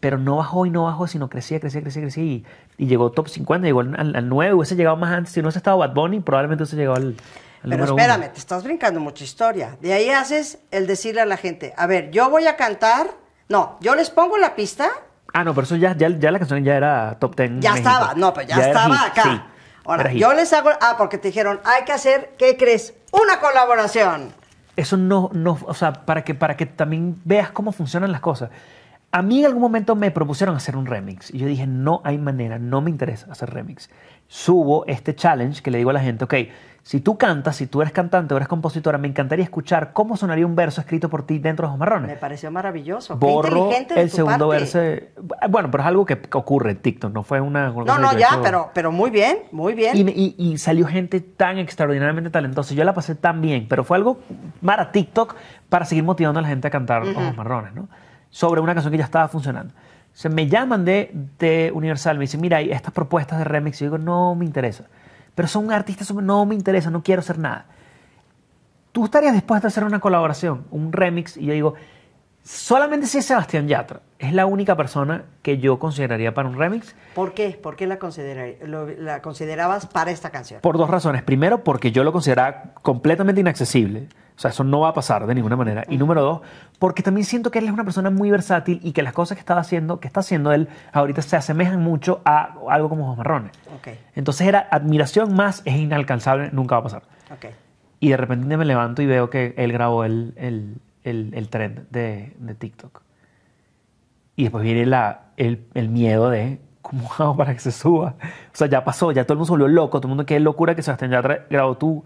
pero no bajó y no bajó, sino crecía, crecía, crecía, crecía y, llegó top 50, llegó al, 9, hubiese llegado más antes, si no hubiese estado Bad Bunny, probablemente hubiese llegado al... al pero espérame, te estás brincando mucha historia. De ahí haces el decirle a la gente, a ver, yo voy a cantar, no, yo les pongo la pista. Ah, no, pero eso ya, ya, la canción ya era top 10. Ya estaba, no, pero pues ya, estaba acá. Ahora, yo les hago, ah, porque te dijeron, hay que hacer, ¿qué crees? Una colaboración. Eso no, no, o sea, para que, para que también veas cómo funcionan las cosas. A mí en algún momento me propusieron hacer un remix y yo dije, no hay manera, no me interesa hacer remix. Subo este challenge que le digo a la gente, ok, si tú cantas, si tú eres cantante o eres compositora, me encantaría escuchar cómo sonaría un verso escrito por ti dentro de los marrones. Me pareció maravilloso. Borro inteligente el segundo verso. Bueno, pero es algo que ocurre en TikTok, no fue una... no, no, ya, pero, muy bien, muy bien. Y, salió gente tan extraordinariamente talentosa. Yo la pasé tan bien, pero fue algo para TikTok para seguir motivando a la gente a cantar los Marrones, ¿no? sobre una canción que ya estaba funcionando. Se me llaman de, de Universal, me dicen, mira, hay estas propuestas de remix. Y yo digo, no me interesa. Pero son artistas, no me interesa, no quiero hacer nada. ¿Tú estarías dispuesta a hacer una colaboración, un remix? Y yo digo, solamente si es Sebastián Yatra. Es la única persona que yo consideraría para un remix. ¿Por qué? ¿Por qué la, considerarías la considerabas para esta canción? Por dos razones. Primero, porque yo lo consideraba completamente inaccesible. O sea, eso no va a pasar de ninguna manera. Y número dos, porque también siento que él es una persona muy versátil y que las cosas que estaba haciendo, que está haciendo él ahorita se asemejan mucho a algo como Los Marrones. Okay. Entonces era admiración más es inalcanzable, nunca va a pasar. Okay. Y de repente me levanto y veo que él grabó el, el, el, el trend de, de, TikTok. Y después viene la, el, el miedo de ¿cómo hago para que se suba? O sea, ya pasó, ya todo el mundo se volvió loco, todo el mundo, qué locura que se Sebastián ya grabó tú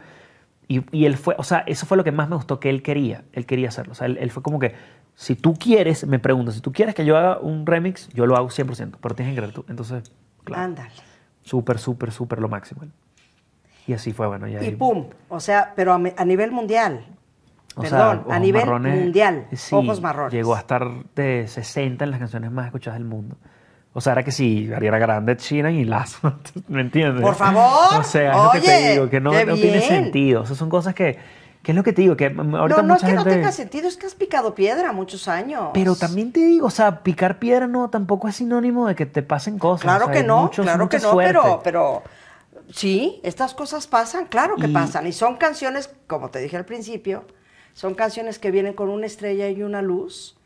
y, él fue, o sea, eso fue lo que más me gustó que él quería. Él quería hacerlo. O sea, él, fue como que, si tú quieres, me pregunto, si tú quieres que yo haga un remix, yo lo hago 100%, pero tienes que creer tú. Entonces, claro. Ándale. Súper, súper, súper lo máximo. Y así fue, bueno. y pum, o sea, pero a, nivel mundial. O Perdón, sea, a nivel mundial, sí, Ojos Marrones. Llegó a estar de 60 en las canciones más escuchadas del mundo. O sea, era que si era Grande, China y las... (laughs) ¿Me entiendes? Por favor. O sea, es lo que te digo, que no, tiene sentido. O sea, son cosas que. ¿Qué es lo que te digo? Que no, no es que no tenga sentido, es que has picado piedra muchos años. Pero también te digo, o sea, picar piedra no tampoco es sinónimo de que te pasen cosas. Claro que no, claro que no, pero, pero sí, estas cosas pasan, claro que pasan. Y son canciones, como te dije al principio, son canciones que vienen con una estrella y una luz,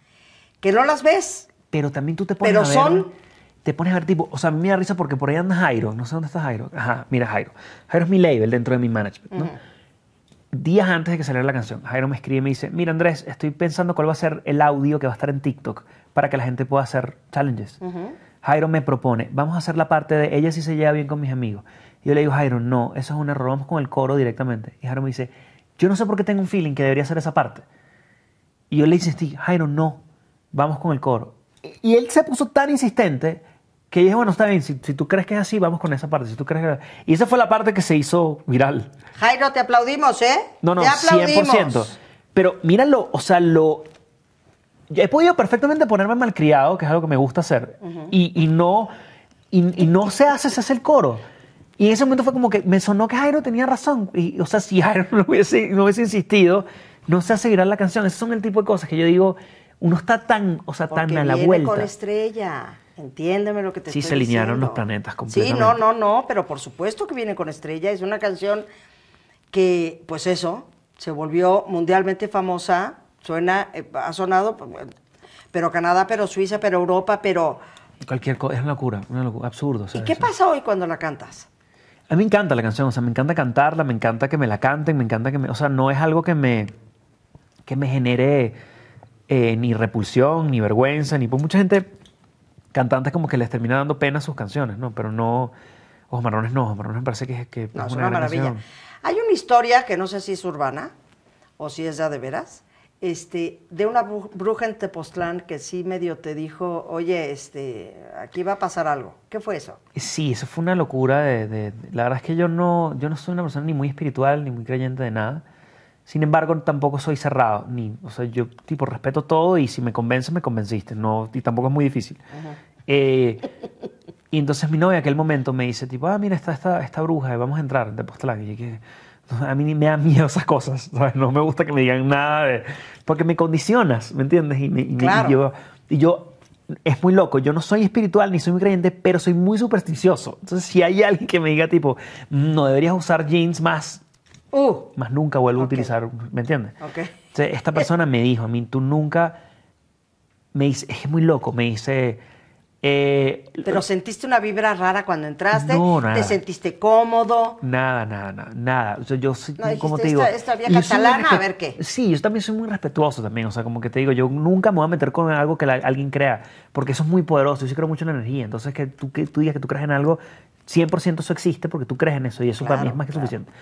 que no las ves. Pero también tú te pones pero a ver... son te pones a ver tipo, o sea, me da risa porque por ahí anda Jairo, no sé dónde está Jairo. Ajá, mira Jairo. Jairo es mi label dentro de mi management, ¿no? Días antes de que saliera la canción, Jairo me escribe y me dice, mira Andrés, estoy pensando cuál va a ser el audio que va a estar en TikTok para que la gente pueda hacer challenges. Jairo me propone, vamos a hacer la parte de ella si se lleva bien con mis amigos. Y yo le digo, Jairo, no, eso es un error, vamos con el coro directamente. Y Jairo me dice, yo no sé por qué tengo un feeling que debería ser esa parte. Y yo le insistí, Jairo, no, vamos con el coro. Y él se puso tan insistente que dije, bueno, está bien, si, tú crees que es así, vamos con esa parte. Si tú crees Y esa fue la parte que se hizo viral. Jairo, te aplaudimos, ¿eh? No, no, te aplaudimos. 100%. Pero míralo, o sea, lo... he podido perfectamente ponerme malcriado, que es algo que me gusta hacer, y, y, no, y, no se hace, se hace el coro. Y en ese momento fue como que me sonó que Jairo tenía razón. Y, o sea, si Jairo (laughs) no hubiese, insistido, no se hace viral la canción. Esos son el tipo de cosas que yo digo, uno está tan, o sea, tan a la viene vuelta. con estrella. Entiéndeme lo que te Sí, se alinearon los planetas completamente. Sí, no, no, no, pero por supuesto que viene con estrella. Es una canción que, pues eso, se volvió mundialmente famosa. Suena, eh, ha sonado, pues, pero Canadá, pero Suiza, pero Europa, pero... Cualquier cosa, es una locura, una locura, absurdo. sí. ¿Y qué pasa hoy cuando la cantas? A mí me encanta la canción, o sea, me encanta cantarla, me encanta que me la canten, me encanta que me... O sea, no es algo que me, que me genere eh, ni repulsión, ni vergüenza, ni... Pues mucha gente cantantes como que les termina dando pena sus canciones, ¿no? Pero no, Ojos Marrones no, Ojos Marrones me parece que, no, es una, maravilla. Hay una historia que no sé si es urbana o si es ya de veras, este, de una bruja en Tepoztlán que sí medio te dijo, oye, este, aquí va a pasar algo. ¿Qué fue eso? Sí, eso fue una locura. la verdad es que yo no, yo no soy una persona ni muy espiritual ni muy creyente de nada. Sin embargo, tampoco soy cerrado. Ni, o sea, yo tipo respeto todo y si me convences, me convenciste. No, y tampoco es muy difícil. Eh, y entonces mi novia en aquel momento me dice, tipo, ah, mira, está esta, esta bruja, vamos a entrar de Postlán. Y que a mí me dan miedo esas cosas, (laughs) No me gusta que me digan nada de... Porque me condicionas, ¿me entiendes? Y, yo, y yo... Es muy loco, yo no soy espiritual ni soy muy creyente, pero soy muy supersticioso. Entonces, si hay alguien que me diga tipo, no deberías usar jeans más Uh. más nunca vuelvo a utilizar, ¿me entiendes? Okay. esta persona me dijo, a mí tú nunca, me dice, es muy loco, me dice... Eh, Pero sentiste una vibra rara cuando entraste, te sentiste cómodo. Nada, nada, nada, nada. O sea, yo, como te digo, esta, esta catalana, a ver qué. Sí, yo también soy muy respetuoso también, o sea, como que te digo, yo nunca me voy a meter con algo que alguien crea, porque eso es muy poderoso, yo sí creo mucho en la energía, entonces que tú, que tú digas que tú crees en algo, 100% eso existe porque tú crees en eso y eso para mí es más que suficiente.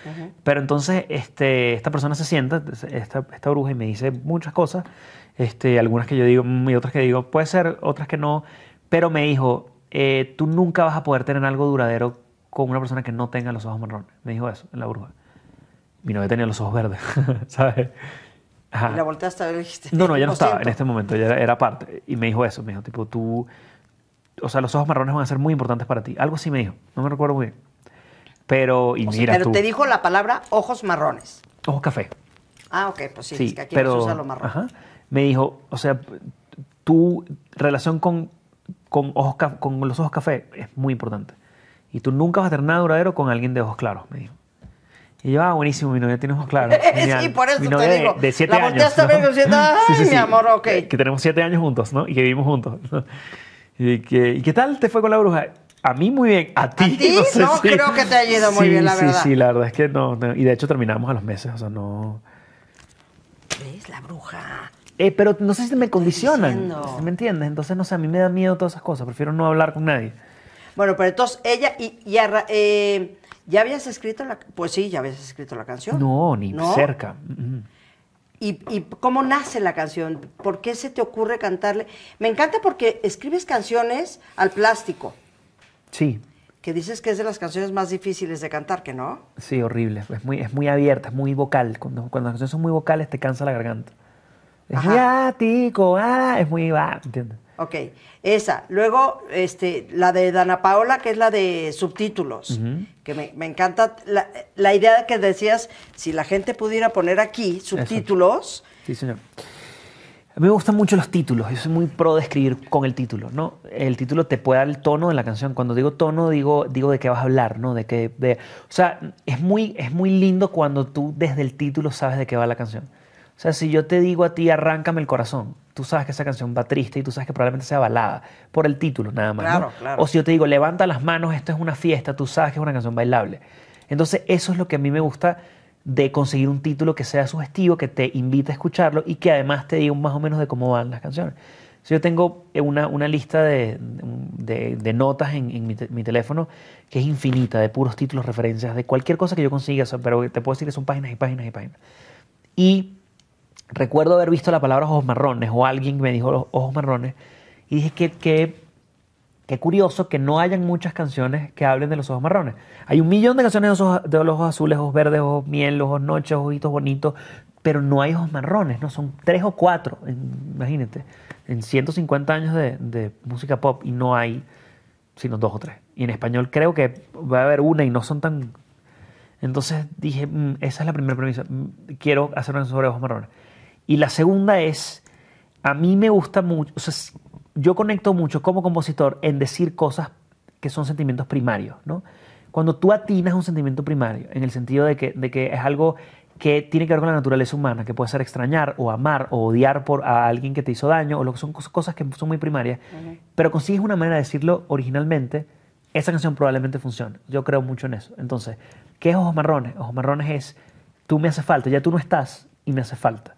Pero entonces este, esta persona se sienta, esta, esta bruja, y me dice muchas cosas, este, algunas que yo digo mm, y otras que digo, puede ser, otras que no, pero me dijo, eh, tú nunca vas a poder tener algo duradero con una persona que no tenga los ojos marrones. Me dijo eso, en la bruja. Mi novia tenía los ojos verdes, (laughs) ¿sabes? la volteaste a ver dijiste. No, no, ya no estaba en este momento, ya era parte. Y me dijo eso, me dijo, tipo, tú o sea, los ojos marrones van a ser muy importantes para ti. Algo así me dijo, no me recuerdo muy bien. Pero, y pero te dijo la palabra ojos marrones. Ojos café. Ah, ok, pues sí, que aquí pero, no lo marrón. Me dijo, o sea, tu relación con, con, ojos, con los ojos café es muy importante. Y tú nunca vas a tener nada duradero con alguien de ojos claros, me dijo. Y yo, ah, buenísimo, mi novia tiene ojos claros. (laughs) sí, por eso te digo. De, siete años. La volteaste a ver de (laughs) ay, sí, mi amor, ok. Que, tenemos siete años juntos, ¿no? Y que vivimos juntos. Y qué tal te fue con la bruja? A mí muy bien, a ti. ¿A (laughs) ti? No, creo que te haya ido muy bien, la verdad. Sí, sí, la verdad es que no, Y de hecho terminamos a los meses, o sea, no. ¿Ves? La bruja. Eh, pero no sé si me condicionan. ¿Me entiendes? Entonces, no sé, a mí me da miedo todas esas cosas. Prefiero no hablar con nadie. Bueno, pero entonces ella y, eh, ya habías escrito la... Pues sí, ya habías escrito la canción. No, ni cerca. Mm, mm. Y, cómo nace la canción? ¿Por qué se te ocurre cantarle? Me encanta porque escribes canciones al plástico. Sí. Que dices que es de las canciones más difíciles de cantar, ¿que no? Sí, horrible. Es muy, es muy abierta, es muy vocal. Cuando, las canciones son muy vocales te cansa la garganta. Es muy ah, es muy... Ah, ¿entiendes? Ok, esa. Luego, este, la de Dana Paola, que es la de subtítulos, que me, encanta la, la, idea que decías, si la gente pudiera poner aquí subtítulos. Sí, señor. A mí me gustan mucho los títulos, yo soy muy pro de escribir con el título, ¿no? El título te puede dar el tono de la canción. Cuando digo tono, digo, digo de qué vas a hablar, ¿no? De qué, de, o sea, es muy, es muy lindo cuando tú desde el título sabes de qué va la canción. O sea, si yo te digo a ti, arráncame el corazón, tú sabes que esa canción va triste y tú sabes que probablemente sea balada por el título nada más. Claro, claro. O si yo te digo, levanta las manos, esto es una fiesta, tú sabes que es una canción bailable. Entonces, eso es lo que a mí me gusta de conseguir un título que sea sugestivo, que te invite a escucharlo y que además te diga más o menos de cómo van las canciones. Si yo tengo eh, una, lista de, notas en, mi, teléfono que es infinita, de puros títulos, referencias, de cualquier cosa que yo consiga, pero te puedo decir que son páginas y páginas y páginas. Y recuerdo haber visto la palabra ojos marrones o alguien me dijo los ojos marrones y dije que, que, qué curioso que no hayan muchas canciones que hablen de los ojos marrones. Hay un millón de canciones de los ojos, azules, ojos verdes, ojos miel, ojos noches, ojitos bonitos, pero no hay ojos marrones, ¿no? Son tres o cuatro, imagínate, en 150 años de, música pop y no hay sino dos o tres. Y en español creo que va a haber una y no son tan... Entonces dije, mm, esa es la primera premisa, mm, quiero hacer una sobre ojos marrones. Y la segunda es, a mí me gusta mucho, o sea, yo conecto mucho como compositor en decir cosas que son sentimientos primarios, ¿no? Cuando tú atinas un sentimiento primario, en el sentido de que, de que es algo que tiene que ver con la naturaleza humana, que puede ser extrañar o amar o odiar por a alguien que te hizo daño, o lo que son cosas que son muy primarias, pero consigues una manera de decirlo originalmente, esa canción probablemente funcione. Yo creo mucho en eso. Entonces, ¿qué es Ojos Marrones? Ojos Marrones es, tú me haces falta, ya tú no estás y me hace falta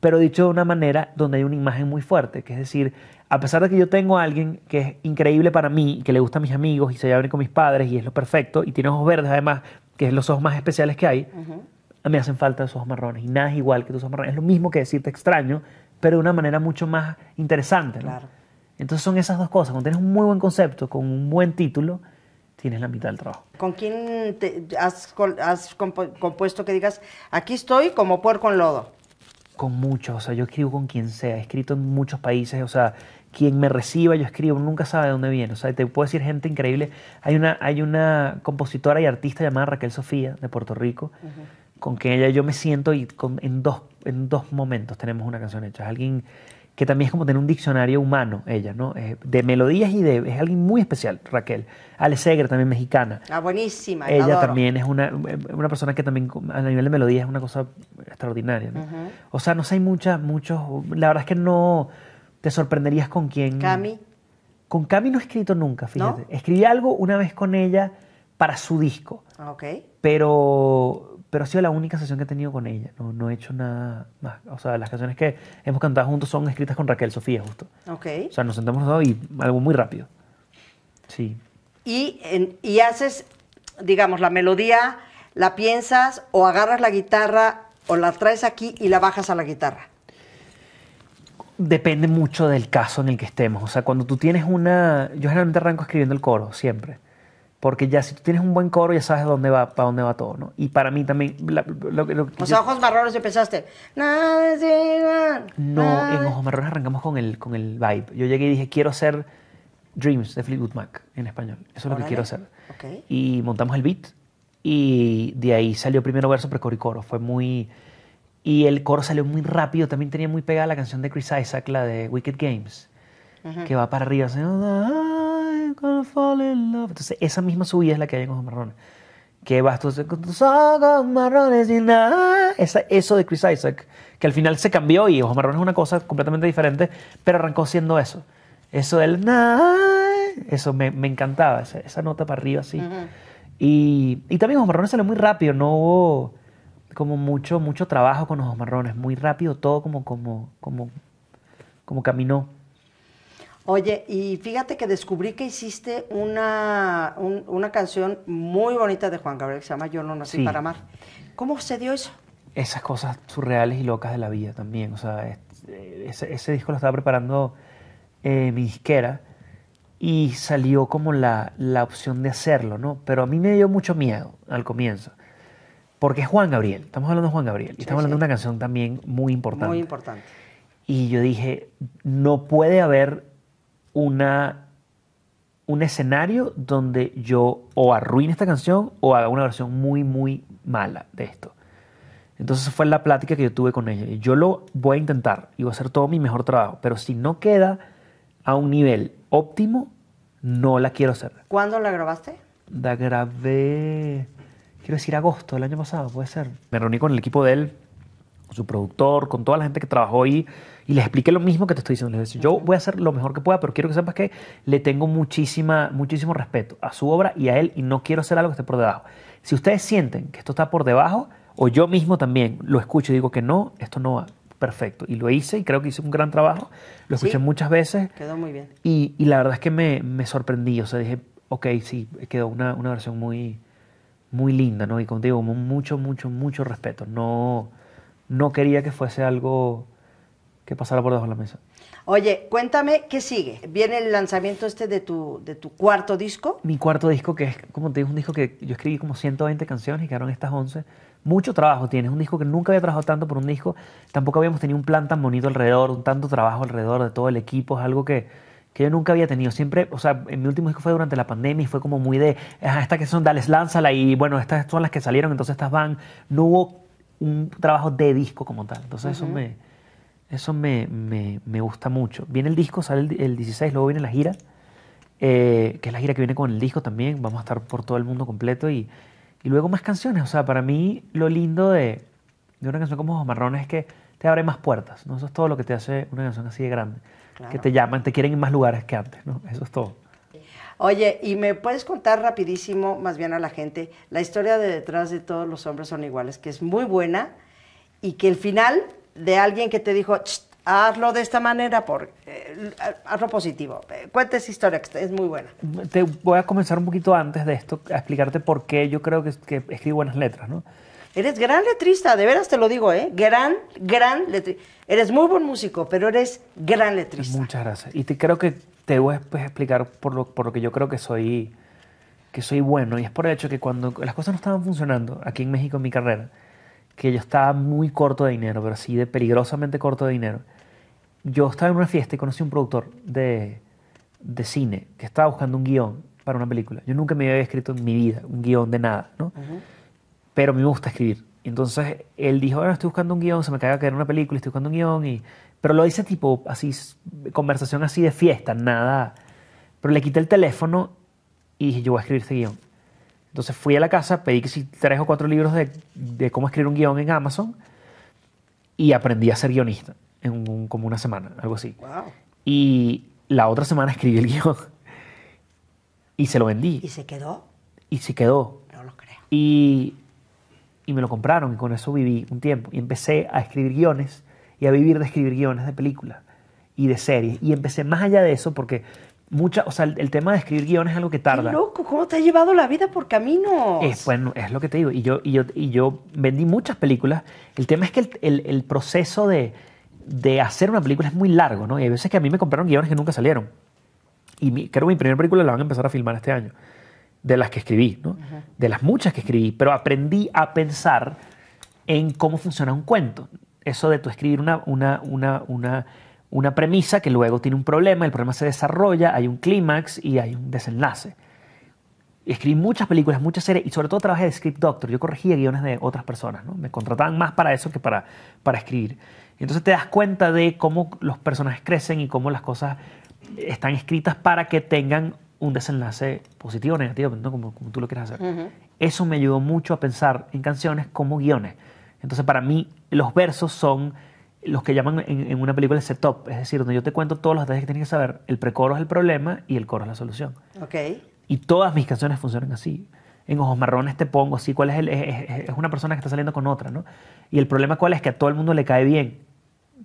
pero dicho de una manera donde hay una imagen muy fuerte, que es decir, a pesar de que yo tengo a alguien que es increíble para mí, que le gusta a mis amigos y se lleva bien con mis padres y es lo perfecto y tiene ojos verdes además, que es los ojos más especiales que hay, a mí hacen falta esos ojos marrones y nada es igual que tus ojos marrones. Es lo mismo que decirte extraño, pero de una manera mucho más interesante. Entonces son esas dos cosas. Cuando tienes un muy buen concepto, con un buen título, tienes la mitad del trabajo. ¿Con quién te has compuesto que digas, aquí estoy como puerco en lodo? con muchos, o sea, yo escribo con quien sea, he escrito en muchos países, o sea, quien me reciba, yo escribo, nunca sabe de dónde viene, o sea, te puedo decir gente increíble, hay una, hay una compositora y artista llamada Raquel Sofía de Puerto Rico, con quien ella yo me siento y con, en, dos, en dos momentos tenemos una canción hecha, alguien que también es como tener un diccionario humano, ella, ¿no? de melodías y de... Es alguien muy especial, Raquel. Ale Segre, también mexicana. Ah, buenísima. Ella también es una, persona que también a nivel de melodía es una cosa extraordinaria, ¿no? O sea, no sé, hay muchas, muchos... La verdad es que no... Te sorprenderías con quién... Cami. Con Cami no he escrito nunca, fíjate. Escribí algo una vez con ella para su disco. Ok. Pero pero ha sido la única sesión que he tenido con ella. No, no he hecho nada más. O sea, las canciones que hemos cantado juntos son escritas con Raquel Sofía, justo. Ok. O sea, nos sentamos dos y algo muy rápido. Sí. Y, y haces, digamos, la melodía, la piensas o agarras la guitarra o la traes aquí y la bajas a la guitarra. Depende mucho del caso en el que estemos. O sea, cuando tú tienes una... Yo generalmente arranco escribiendo el coro, siempre. Porque ya si tú tienes un buen coro, ya sabes dónde va, para dónde va todo, ¿no? Y para mí también... La, lo, ojos marrones empezaste... Nada no, en Ojos Marrones arrancamos con el, con el vibe. Yo llegué y dije, quiero hacer Dreams de Fleetwood Mac en español. Eso es lo que quiero hacer. Y montamos el beat y de ahí salió primero verso, precoro y coro. Fue muy... Y el coro salió muy rápido. También tenía muy pegada la canción de Chris Isaac, la de Wicked Games, que va para arriba. Ah, entonces, esa misma subida es la que hay en Ojos Marrones. Que vas tú con tus ojos marrones y nada. Esa, eso de Chris Isaac, que al final se cambió y Ojos Marrones es una cosa completamente diferente, pero arrancó siendo eso. Eso del nada. Eso me, encantaba, esa, nota para arriba así. y, y, también Ojos Marrones salió muy rápido, no hubo como mucho, mucho trabajo con Ojos Marrones, muy rápido todo como, como, como, como caminó. Oye, y fíjate que descubrí que hiciste una, una canción muy bonita de Juan Gabriel que se llama Yo no nací para amar. ¿Cómo se dio eso? Esas cosas surreales y locas de la vida también. O sea, ese, disco lo estaba preparando eh, mi disquera y salió como la, opción de hacerlo, ¿no? Pero a mí me dio mucho miedo al comienzo. Porque es Juan Gabriel, estamos hablando de Juan Gabriel, y estamos hablando de una canción también muy importante. Muy importante. Y yo dije, no puede haber una, un escenario donde yo o arruine esta canción o haga una versión muy, muy mala de esto. Entonces fue la plática que yo tuve con ella. Yo lo voy a intentar y voy a hacer todo mi mejor trabajo, pero si no queda a un nivel óptimo, no la quiero hacer. ¿Cuándo la grabaste? La grabé, quiero decir, agosto del año pasado, puede ser. Me reuní con el equipo de él, con su productor, con toda la gente que trabajó ahí y les expliqué lo mismo que te estoy diciendo. yo voy a hacer lo mejor que pueda, pero quiero que sepas que le tengo muchísima, muchísimo respeto a su obra y a él y no quiero hacer algo que esté por debajo. Si ustedes sienten que esto está por debajo, o yo mismo también lo escucho y digo que no, esto no va perfecto. Y lo hice y creo que hice un gran trabajo. Lo escuché muchas veces. Quedó muy bien. Y, la verdad es que me, sorprendí. O sea, dije, ok, sí, quedó una, una versión muy, muy linda, ¿no? Y contigo, mucho, mucho, mucho respeto. No, no quería que fuese algo que pasara por debajo de la mesa. Oye, cuéntame qué sigue. Viene el lanzamiento este de tu, de tu cuarto disco. Mi cuarto disco, que es, como te digo, un disco que yo escribí como 120 canciones y quedaron estas 11. Mucho trabajo tienes, un disco que nunca había trabajado tanto por un disco. Tampoco habíamos tenido un plan tan bonito alrededor, un tanto trabajo alrededor de todo el equipo. Es algo que, que yo nunca había tenido. Siempre, o sea, en mi último disco fue durante la pandemia y fue como muy de, ah, esta estas que son, dale, lánzala y bueno, estas son las que salieron, entonces estas van. No hubo un trabajo de disco como tal. Entonces eso me eso me, gusta mucho. Viene el disco, sale el, 16, luego viene la gira, eh, que es la gira que viene con el disco también. Vamos a estar por todo el mundo completo y, y luego más canciones. O sea, para mí lo lindo de, de una canción como Ojos Marrones es que te abre más puertas. ¿no? Eso es todo lo que te hace una canción así de grande. Que te llaman, te quieren en más lugares que antes. ¿no? Eso es todo. Oye, y me puedes contar rapidísimo, más bien a la gente, la historia de detrás de todos los hombres son iguales, que es muy buena y que el final de alguien que te dijo, hazlo de esta manera, por, eh, hazlo positivo. Eh, cuentes historia, es muy buena. Te voy a comenzar un poquito antes de esto, a explicarte por qué yo creo que, que escribo buenas letras, ¿no? Eres gran letrista, de veras te lo digo, ¿eh? Gran, gran letrista. Eres muy buen músico, pero eres gran letrista. Muchas gracias. Y te creo que te voy a pues, explicar por lo, por que yo creo que soy, que soy bueno. Y es por el hecho que cuando las cosas no estaban funcionando aquí en México en mi carrera, que yo estaba muy corto de dinero, pero así de peligrosamente corto de dinero. Yo estaba en una fiesta y conocí a un productor de, de cine que estaba buscando un guión para una película. Yo nunca me había escrito en mi vida un guión de nada, ¿no? Pero me gusta escribir. Entonces él dijo, bueno, estoy buscando un guión, se me acaba que caer una película, estoy buscando un guión. Y... Pero lo hice tipo así, conversación así de fiesta, nada. Pero le quité el teléfono y dije, yo voy a escribir este guión. Entonces fui a la casa, pedí que si tres o cuatro libros de, cómo escribir un guión en Amazon y aprendí a ser guionista en como una semana, algo así. Y la otra semana escribí el (laughs) guión y se lo vendí. ¿Y se quedó? Y se quedó. No lo creo. y me lo compraron y con eso viví un tiempo. Y empecé a escribir guiones y a vivir de escribir guiones de películas y de series. Y empecé más allá de eso porque mucha, o sea, el, tema de escribir guiones es algo que tarda. loco, ¿cómo te ha llevado la vida por camino Es, bueno, es lo que te digo. Y yo, y yo, yo vendí muchas películas. El tema es que el, proceso de, hacer una película es muy largo, ¿no? Y hay veces que a mí me compraron guiones que nunca salieron. Y creo que mi primera película la van a empezar a filmar este año. De las que escribí, ¿no? De las muchas que escribí. Pero aprendí a pensar en cómo funciona un cuento. Eso de tú escribir una, una, una, una una premisa que luego tiene un problema, el problema se desarrolla, hay un clímax y hay un desenlace. Escribí muchas películas, muchas series y sobre todo trabajé de script doctor. Yo corregía guiones de otras personas, ¿no? Me contrataban más para eso que para, para escribir. entonces te das cuenta de cómo los personajes crecen y cómo las cosas están escritas para que tengan un desenlace positivo o negativo, como, tú lo quieras hacer. Eso me ayudó mucho a pensar en canciones como guiones. Entonces para mí los versos son los que llaman en, una película el setup, es decir, donde yo te cuento todos los detalles que tienes que saber. El precoro es el problema y el coro es la solución. Ok. Y todas mis canciones funcionan así. En Ojos Marrones te pongo así, cuál es, el, es, una persona que está saliendo con otra, ¿no? Y el problema cuál es que a todo el mundo le cae bien,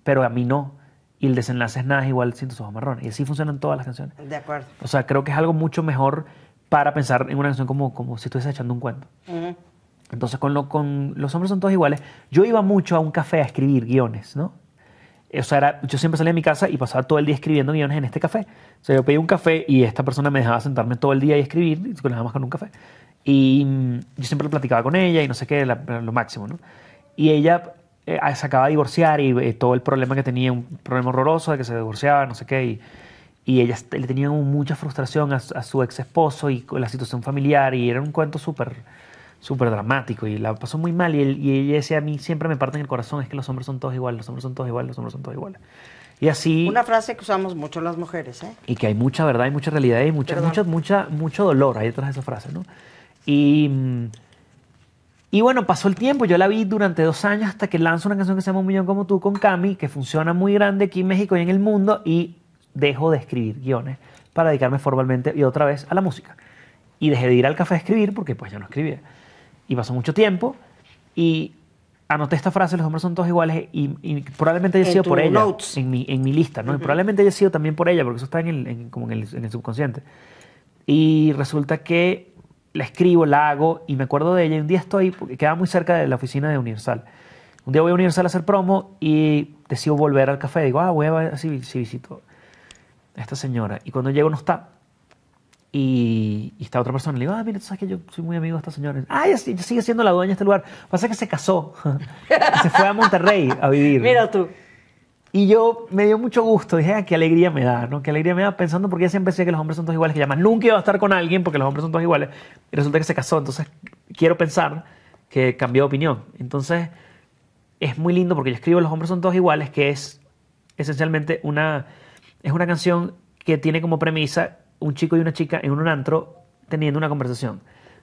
pero a mí no. Y el desenlace es nada es igual sin tus ojos marrones. Y así funcionan todas las canciones. De acuerdo. O sea, creo que es algo mucho mejor para pensar en una canción como, como si estuviese echando un cuento. Entonces con, con los hombres son todos iguales. Yo iba mucho a un café a escribir guiones, ¿no? O sea, era, yo siempre salía de mi casa y pasaba todo el día escribiendo guiones en este café. O sea, yo pedía un café y esta persona me dejaba sentarme todo el día y escribir, y las más con un café. Y mm, yo siempre lo platicaba con ella y no sé qué, lo máximo, ¿no? Y ella eh, ah, se acaba de divorciar y eh, todo el problema que tenía, un problema horroroso de que se divorciaba, no sé qué, y, y ella le tenía mucha frustración a, a su ex esposo y la situación familiar, y era un cuento súper súper dramático y la pasó muy mal. Y, ella decía, a mí siempre me en el corazón, es que los hombres son todos iguales, los hombres son todos iguales, los hombres son todos iguales. Y así... Una frase que usamos mucho las mujeres, ¿eh? Y que hay mucha verdad, y mucha realidad, y mucha, mucha, mucha, mucho dolor ahí detrás de esa frase, ¿no? Y... Y bueno, pasó el tiempo, yo la vi durante dos años hasta que lanzo una canción que se llama Un Millón como tú con Cami, que funciona muy grande aquí en México y en el mundo, y dejo de escribir guiones para dedicarme formalmente y otra vez a la música. Y dejé de ir al café a escribir porque pues yo no escribía y pasó mucho tiempo y anoté esta frase, los hombres son todos iguales, y, probablemente haya sido por ella, en mi, lista, ¿no? Y probablemente haya sido también por ella, porque eso está en el, subconsciente. Y resulta que la escribo, la hago, y me acuerdo de ella, y un día estoy, porque queda muy cerca de la oficina de Universal. Un día voy a Universal a hacer promo y decido volver al café. Digo, ah, voy a ver si visito a esta señora. Y cuando llego no está. Y, está otra persona. Le digo, ah, mira, tú sabes que yo soy muy amigo de esta señora. Ah, ella sigue siendo la dueña de este lugar. Pasa que se casó. (laughs) se fue a Monterrey a vivir. Mira tú. Y yo me dio mucho gusto. Dije, ah, qué alegría me da, ¿no? Qué alegría me da pensando porque ya siempre decía que los hombres son todos iguales, que más nunca iba a estar con alguien porque los hombres son todos iguales. Y resulta que se casó. Entonces, quiero pensar que cambió de opinión. Entonces, es muy lindo porque yo escribo Los hombres son todos iguales, que es esencialmente una, es una canción que tiene como premisa un chico y una chica en un antro teniendo una conversación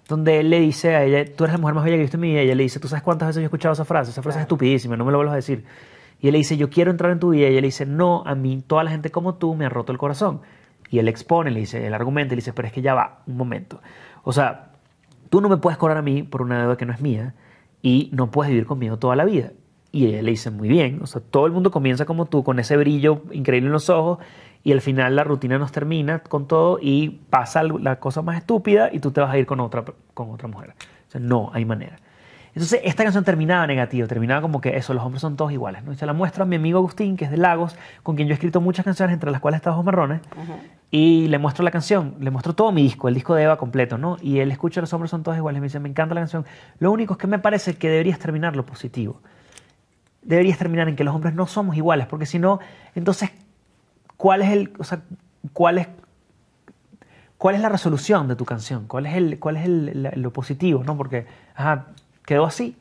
donde él le dice a ella, tú eres la mujer más bella que he visto en mi vida, y ella le dice, ¿tú sabes cuántas veces he escuchado esa frase? Esa frase es estupidísima, no me lo vuelvas a decir. Y él le dice, yo quiero entrar en tu vida, y ella le dice, no, a mí toda la gente como tú me ha roto el corazón. Y él expone, le dice, el argumento, y le dice, pero es que ya va, un momento. O sea, tú no me puedes cobrar a mí por una deuda que no es mía, y no puedes vivir conmigo toda la vida. Y ella le dice, muy bien, o sea, todo el mundo comienza como tú, con ese brillo increíble en los ojos, y al final la rutina nos termina con todo y pasa la cosa más estúpida y tú te vas a ir con otra, con otra mujer. O sea, no hay manera. Entonces, esta canción terminaba negativo, terminaba como que eso, los hombres son todos iguales. ¿no? se la muestro a mi amigo Agustín, que es de Lagos, con quien yo he escrito muchas canciones, entre las cuales está Ojos Marrones, y le muestro la canción, le muestro todo mi disco, el disco de Eva completo, ¿no? Y él escucha Los hombres son todos iguales, y me dice, me encanta la canción. Lo único es que me parece que deberías terminar lo positivo. Deberías terminar en que los hombres no somos iguales, porque si no, entonces ¿cuál es, el, o sea, cuál es, cuál es la resolución de tu canción? ¿Cuál es, el, cuál es el, lo positivo? ¿no? Porque quedó así.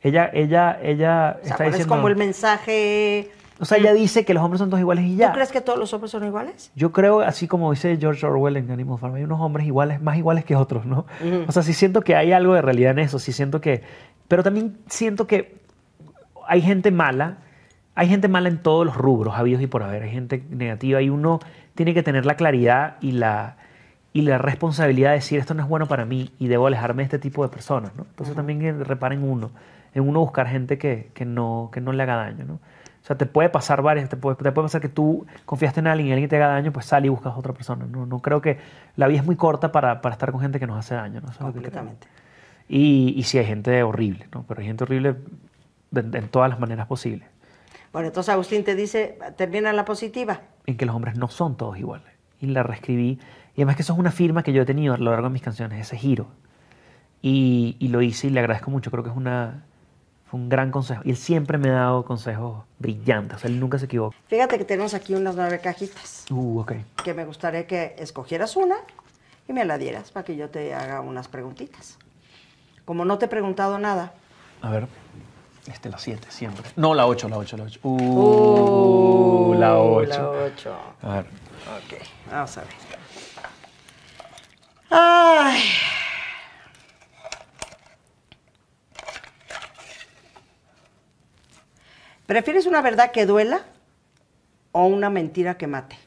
Ella, ella, ella o sea, está diciendo... Es como el mensaje... O sea, ella dice que los hombres son todos iguales y ya. ¿Tú crees que todos los hombres son iguales? Yo creo, así como dice George Orwell en Animal Farm, hay unos hombres iguales, más iguales que otros, ¿no? O sea, sí siento que hay algo de realidad en eso, sí siento que... Pero también siento que hay gente mala hay gente mala en todos los rubros, habidos y por haber, hay gente negativa y uno tiene que tener la claridad y la, y la responsabilidad de decir esto no es bueno para mí y debo alejarme de este tipo de personas. Entonces también reparen uno, en uno buscar gente que, no, que no le haga daño. ¿no? O sea, te puede pasar varias, te puede, te pasar que tú confiaste en alguien y alguien te haga daño, pues sal y buscas a otra persona. No, no creo que la vida es muy corta para, estar con gente que nos hace daño. ¿no? Completamente. Y, y sí hay gente horrible, ¿no? pero hay gente horrible en todas las maneras posibles. Bueno, entonces Agustín te dice, termina la positiva. En que los hombres no son todos iguales. Y la reescribí. Y además que eso es una firma que yo he tenido a lo largo de mis canciones, ese giro. Y, lo hice y le agradezco mucho. Creo que es una, fue un gran consejo. Y él siempre me ha dado consejos brillantes. él nunca se equivoca. Fíjate que tenemos aquí unas nueve cajitas. Uh, ok. Que me gustaría que escogieras una y me la dieras para que yo te haga unas preguntitas. Como no te he preguntado nada. A ver. Este, la 7, siempre. No, la 8, la 8, la 8. Uh, uh, la 8. La 8. A ver. Ok, vamos a ver. ¿Prefieres una verdad que duela o una mentira que mate?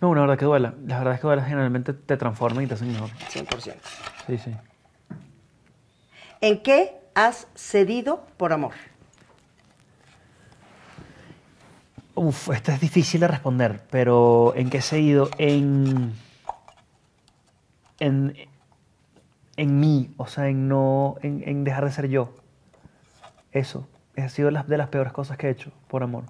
No, una verdad que duela. Las verdades que duela generalmente te transforman y te hacen mejor. 100%. Sí, sí. ¿En qué has cedido por amor? Uf, esto es difícil de responder, pero ¿en qué he cedido? En, en, en mí, o sea, en no, en, dejar de ser yo. Eso, ha sido de las peores cosas que he hecho, por amor.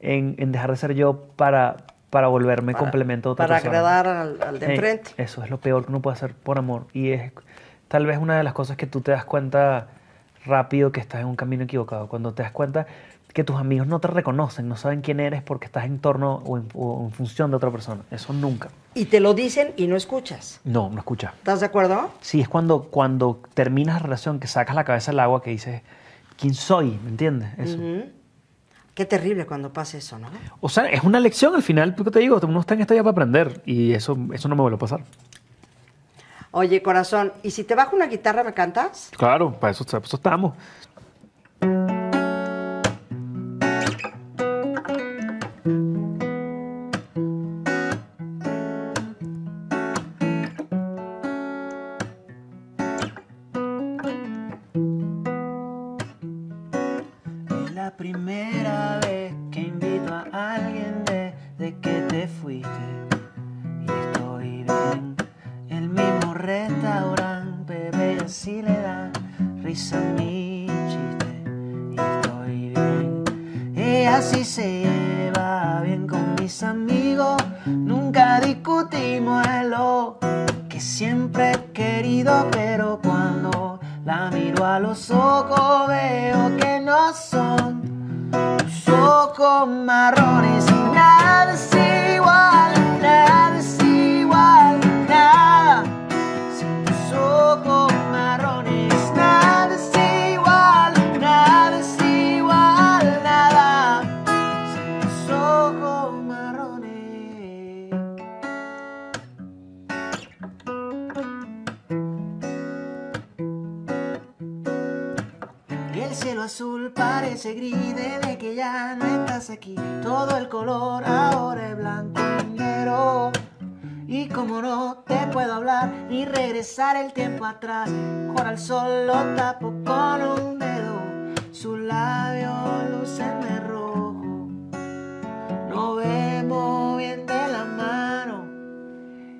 En, dejar de ser yo para, para volverme complemento a otra Para agradar al, de eso es lo peor que uno puede hacer por amor. Y es tal vez una de las cosas que tú te das cuenta rápido que estás en un camino equivocado, cuando te das cuenta que tus amigos no te reconocen, no saben quién eres porque estás en torno o en, función de otra persona. Eso nunca. Y te lo dicen y no escuchas. No, no escuchas. ¿Estás de acuerdo? Sí, es cuando, cuando terminas la relación, que sacas la cabeza al agua, que dices, ¿quién soy? ¿Me entiendes? Eso. Qué terrible cuando pasa eso, ¿no? O sea, es una lección al final, porque te digo, uno está en esta ya para aprender y eso, eso no me vuelve a pasar. Oye, corazón, ¿y si te bajo una guitarra me cantas? Claro, para eso, estamos. si le da risa a mi chiste y estoy bien. Y así se lleva bien con mis amigos, nunca discutimos El lo que siempre he querido, pero cuando la miro a los ojos veo que no son ojos marrones. se grite de que ya no estás aquí. Todo el color ahora es blanco y negro. Y como no te puedo hablar ni regresar el tiempo atrás, ahora el sol lo tapo con un dedo. Sus labios lucen de rojo. No vemos bien de la mano.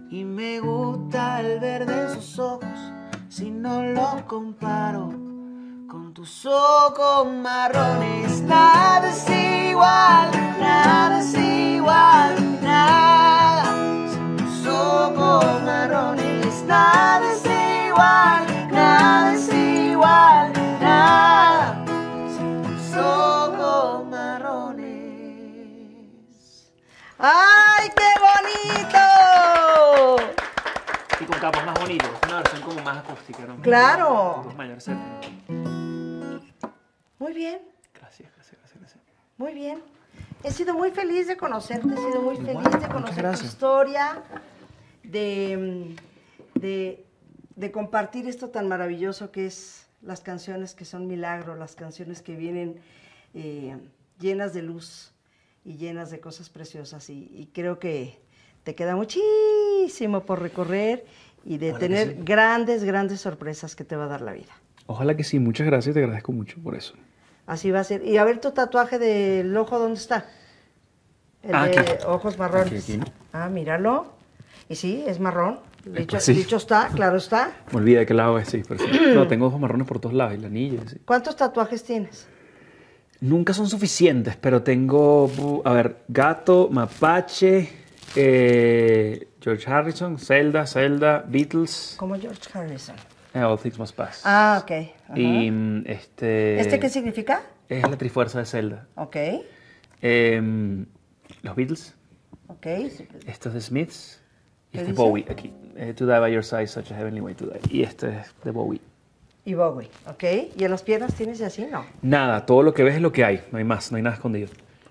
Y me gusta el verde en sus ojos si no lo comparo. Tus ojos marrones, nada es igual, nada es igual, nada. ojos marrones, nada es igual, nada es igual, nada. ojos marrones. ¡Ay, qué bonito! Y con capos más bonitos, una versión como más acústica, ¿no? Claro. Los mayores muy bien. Gracias, gracias, gracias, Muy bien. He sido muy feliz de conocerte, he sido muy feliz de conocer tu historia, de, de, compartir esto tan maravilloso que es las canciones que son milagros, las canciones que vienen eh, llenas de luz y llenas de cosas preciosas. Y, creo que te queda muchísimo por recorrer y de tener grandes, grandes sorpresas que te va a dar la vida. Ojalá que sí, muchas gracias, te agradezco mucho por eso. Así va a ser. Y a ver tu tatuaje del ojo, ¿dónde está? El ah, de ojos marrones. Ah, míralo. Y sí, es marrón. Dicho, está, claro está. Me olvida de qué lado es, sí, (clears throat) tengo ojos marrones por todos lados y la anilla. ¿Cuántos tatuajes tienes? Nunca son suficientes, pero tengo, a ver, gato, mapache, eh, George Harrison, Zelda, Zelda, Beatles. Como George Harrison. Eh, all Things Must Pass. Ah, ok. Y mm, este... ¿Este qué significa? Es la trifuerza de Zelda. Ok. Em, los Beatles. Ok. es de Smiths. Y este Bowie, aquí. Eh, to die by your side, such a heavenly way to die. Y este es de Bowie. Y Bowie, ok. ¿Y en las piernas tienes así, no? Nada, todo lo que ves es lo que hay. No hay más, no hay nada escondido.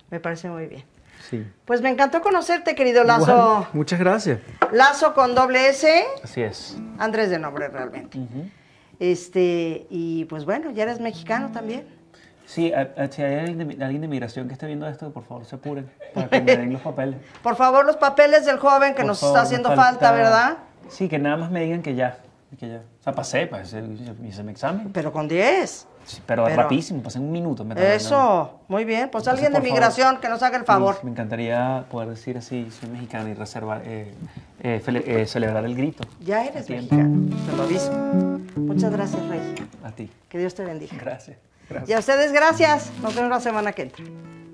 Me parece muy bien. Pues me encantó conocerte, querido Lazo. Muchas gracias. Lazo con doble S. Así es. Andrés de nombre realmente. Este, y pues bueno, ya eres mexicano también. Sí, si hay alguien de, migración que esté viendo esto, por favor, se apuren para que me den los papeles. (laughs) Por favor, los papeles del joven que nos está haciendo falta, ¿verdad? Sí, que nada más me digan que ya, que ya. O sea, pasé, pasé, pues, hice mi examen. Pero con 10 pero, rapidísimo, pues, en un minuto. Me eso, muy bien. Pues alguien de migración que nos haga el favor. me encantaría poder decir así, soy mexicano y reservar, eh, eh, eh, celebrar el grito. Ya eres mexicano, te lo aviso. Muchas gracias, Rey. A ti. Que Dios te bendiga. Gracias. gracias. Y a ustedes, gracias. Nos vemos la semana que entra.